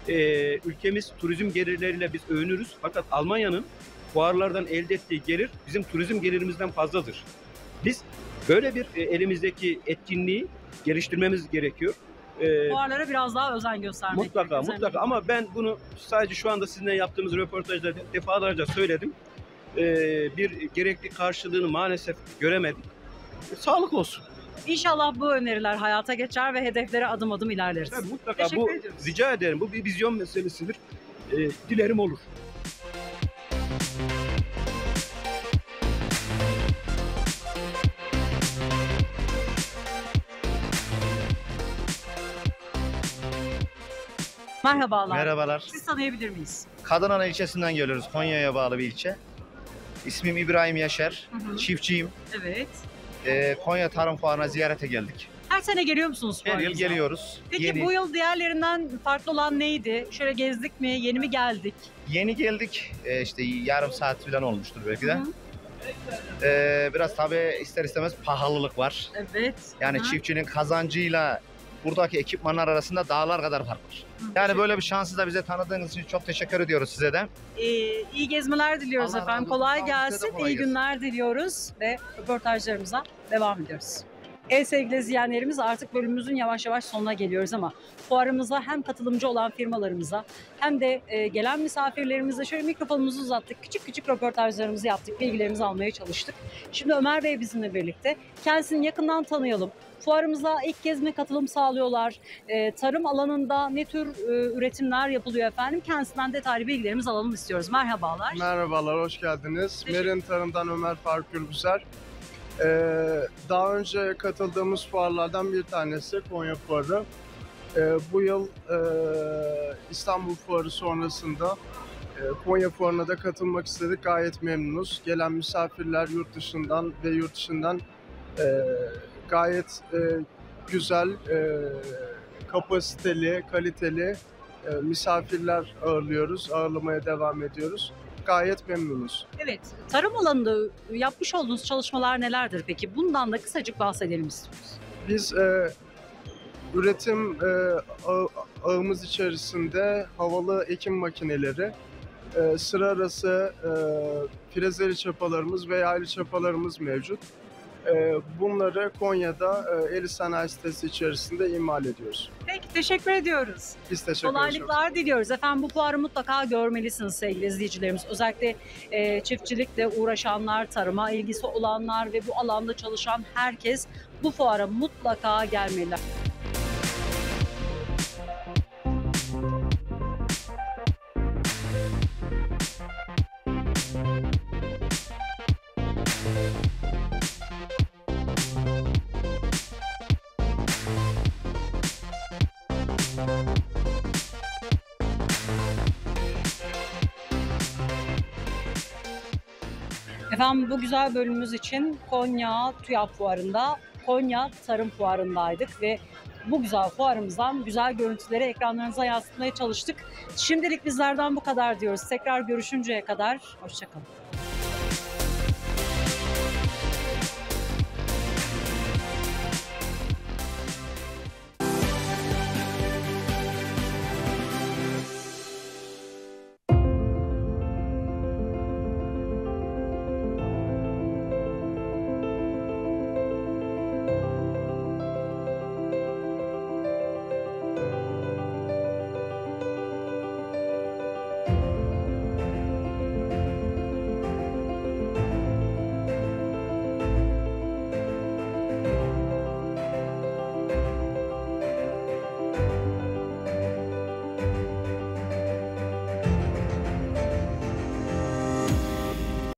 E, ülkemiz turizm gelirleriyle biz övünürüz. Fakat Almanya'nın fuarlardan elde ettiği gelir bizim turizm gelirimizden fazladır. Biz böyle bir e, elimizdeki etkinliği geliştirmemiz gerekiyor. E, Fuarlara biraz daha özen göstermek. Mutlaka özen mutlaka ama ben bunu sadece şu anda sizinle yaptığımız röportajda defalarca söyledim. E, bir gerekli karşılığını maalesef göremedik sağlık olsun. İnşallah bu öneriler hayata geçer ve hedeflere adım adım ilerleriz. Tabii mutlaka Teşekkür bu ediyoruz. rica ederim. Bu bir vizyon meselesidir. Ee, dilerim olur. Merhabalar. Merhabalar. Siz tanıyabilir miyiz? Kadınana ilçesinden geliyoruz. Konya'ya bağlı bir ilçe. İsmim İbrahim Yaşar. Hı hı. Çiftçiyim. Evet e, Konya Tarım Fuarı'na ziyarete geldik. Her sene geliyor musunuz Her yıl geliyoruz. Peki yeni, bu yıl diğerlerinden farklı olan neydi? Şöyle gezdik mi? Yeni mi geldik? yeni geldik. E, işte yarım saat falan olmuştur belki de. E, biraz tabii ister istemez pahalılık var. Evet. Yani Hı. çiftçinin kazancıyla buradaki ekipmanlar arasında dağlar kadar fark var. yani böyle bir şansı da bize tanıdığınız için çok teşekkür ediyoruz size de. Ee, iyi gezmeler diliyoruz Allah efendim. Kolay gelsin, kolay iyi gelsin. günler diliyoruz ve röportajlarımıza devam ediyoruz. Evet sevgili izleyenlerimiz artık bölümümüzün yavaş yavaş sonuna geliyoruz ama fuarımıza hem katılımcı olan firmalarımıza hem de e, gelen misafirlerimize şöyle mikrofonumuzu uzattık. Küçük küçük röportajlarımızı yaptık, bilgilerimizi almaya çalıştık. Şimdi Ömer Bey bizimle birlikte. Kendisini yakından tanıyalım. Fuarımıza ilk kez mi katılım sağlıyorlar? E, tarım alanında ne tür e, üretimler yapılıyor efendim? Kendisinden detaylı bilgilerimizi alalım istiyoruz. Merhabalar. Merhabalar, hoş geldiniz. Merin Tarım'dan Ömer Farkül Gülbüzer. Ee, daha önce katıldığımız fuarlardan bir tanesi Konya Fuarı. Ee, bu yıl e, İstanbul Fuarı sonrasında e, Konya Fuarı'na da katılmak istedik. Gayet memnunuz. Gelen misafirler yurt dışından ve yurt dışından e, gayet e, güzel, e, kapasiteli, kaliteli e, misafirler ağırlıyoruz, ağırlamaya devam ediyoruz. Gayet memnunuz. Evet, tarım alanında yapmış olduğunuz çalışmalar nelerdir peki? Bundan da kısacık bahsedelim istiyoruz. Biz e, üretim e, ağımız içerisinde havalı ekim makineleri, e, sıra arası e, frezeli çapalarımız ve yaylı çapalarımız mevcut. Ee, bunları Konya'da e, Eli Sanayi Sitesi içerisinde imal ediyoruz. Peki teşekkür ediyoruz. Biz teşekkür ediyoruz. Kolaylıklar ediyoruz. diliyoruz. Efendim bu fuarı mutlaka görmelisiniz sevgili izleyicilerimiz. Özellikle e, çiftçilikle uğraşanlar, tarıma ilgisi olanlar ve bu alanda çalışan herkes bu fuara mutlaka gelmeli. Efendim bu güzel bölümümüz için Konya Tüyap Fuarı'nda, Konya Tarım Fuarı'ndaydık ve bu güzel fuarımızdan güzel görüntüleri ekranlarınıza yansıtmaya çalıştık. Şimdilik bizlerden bu kadar diyoruz. Tekrar görüşünceye kadar hoşçakalın.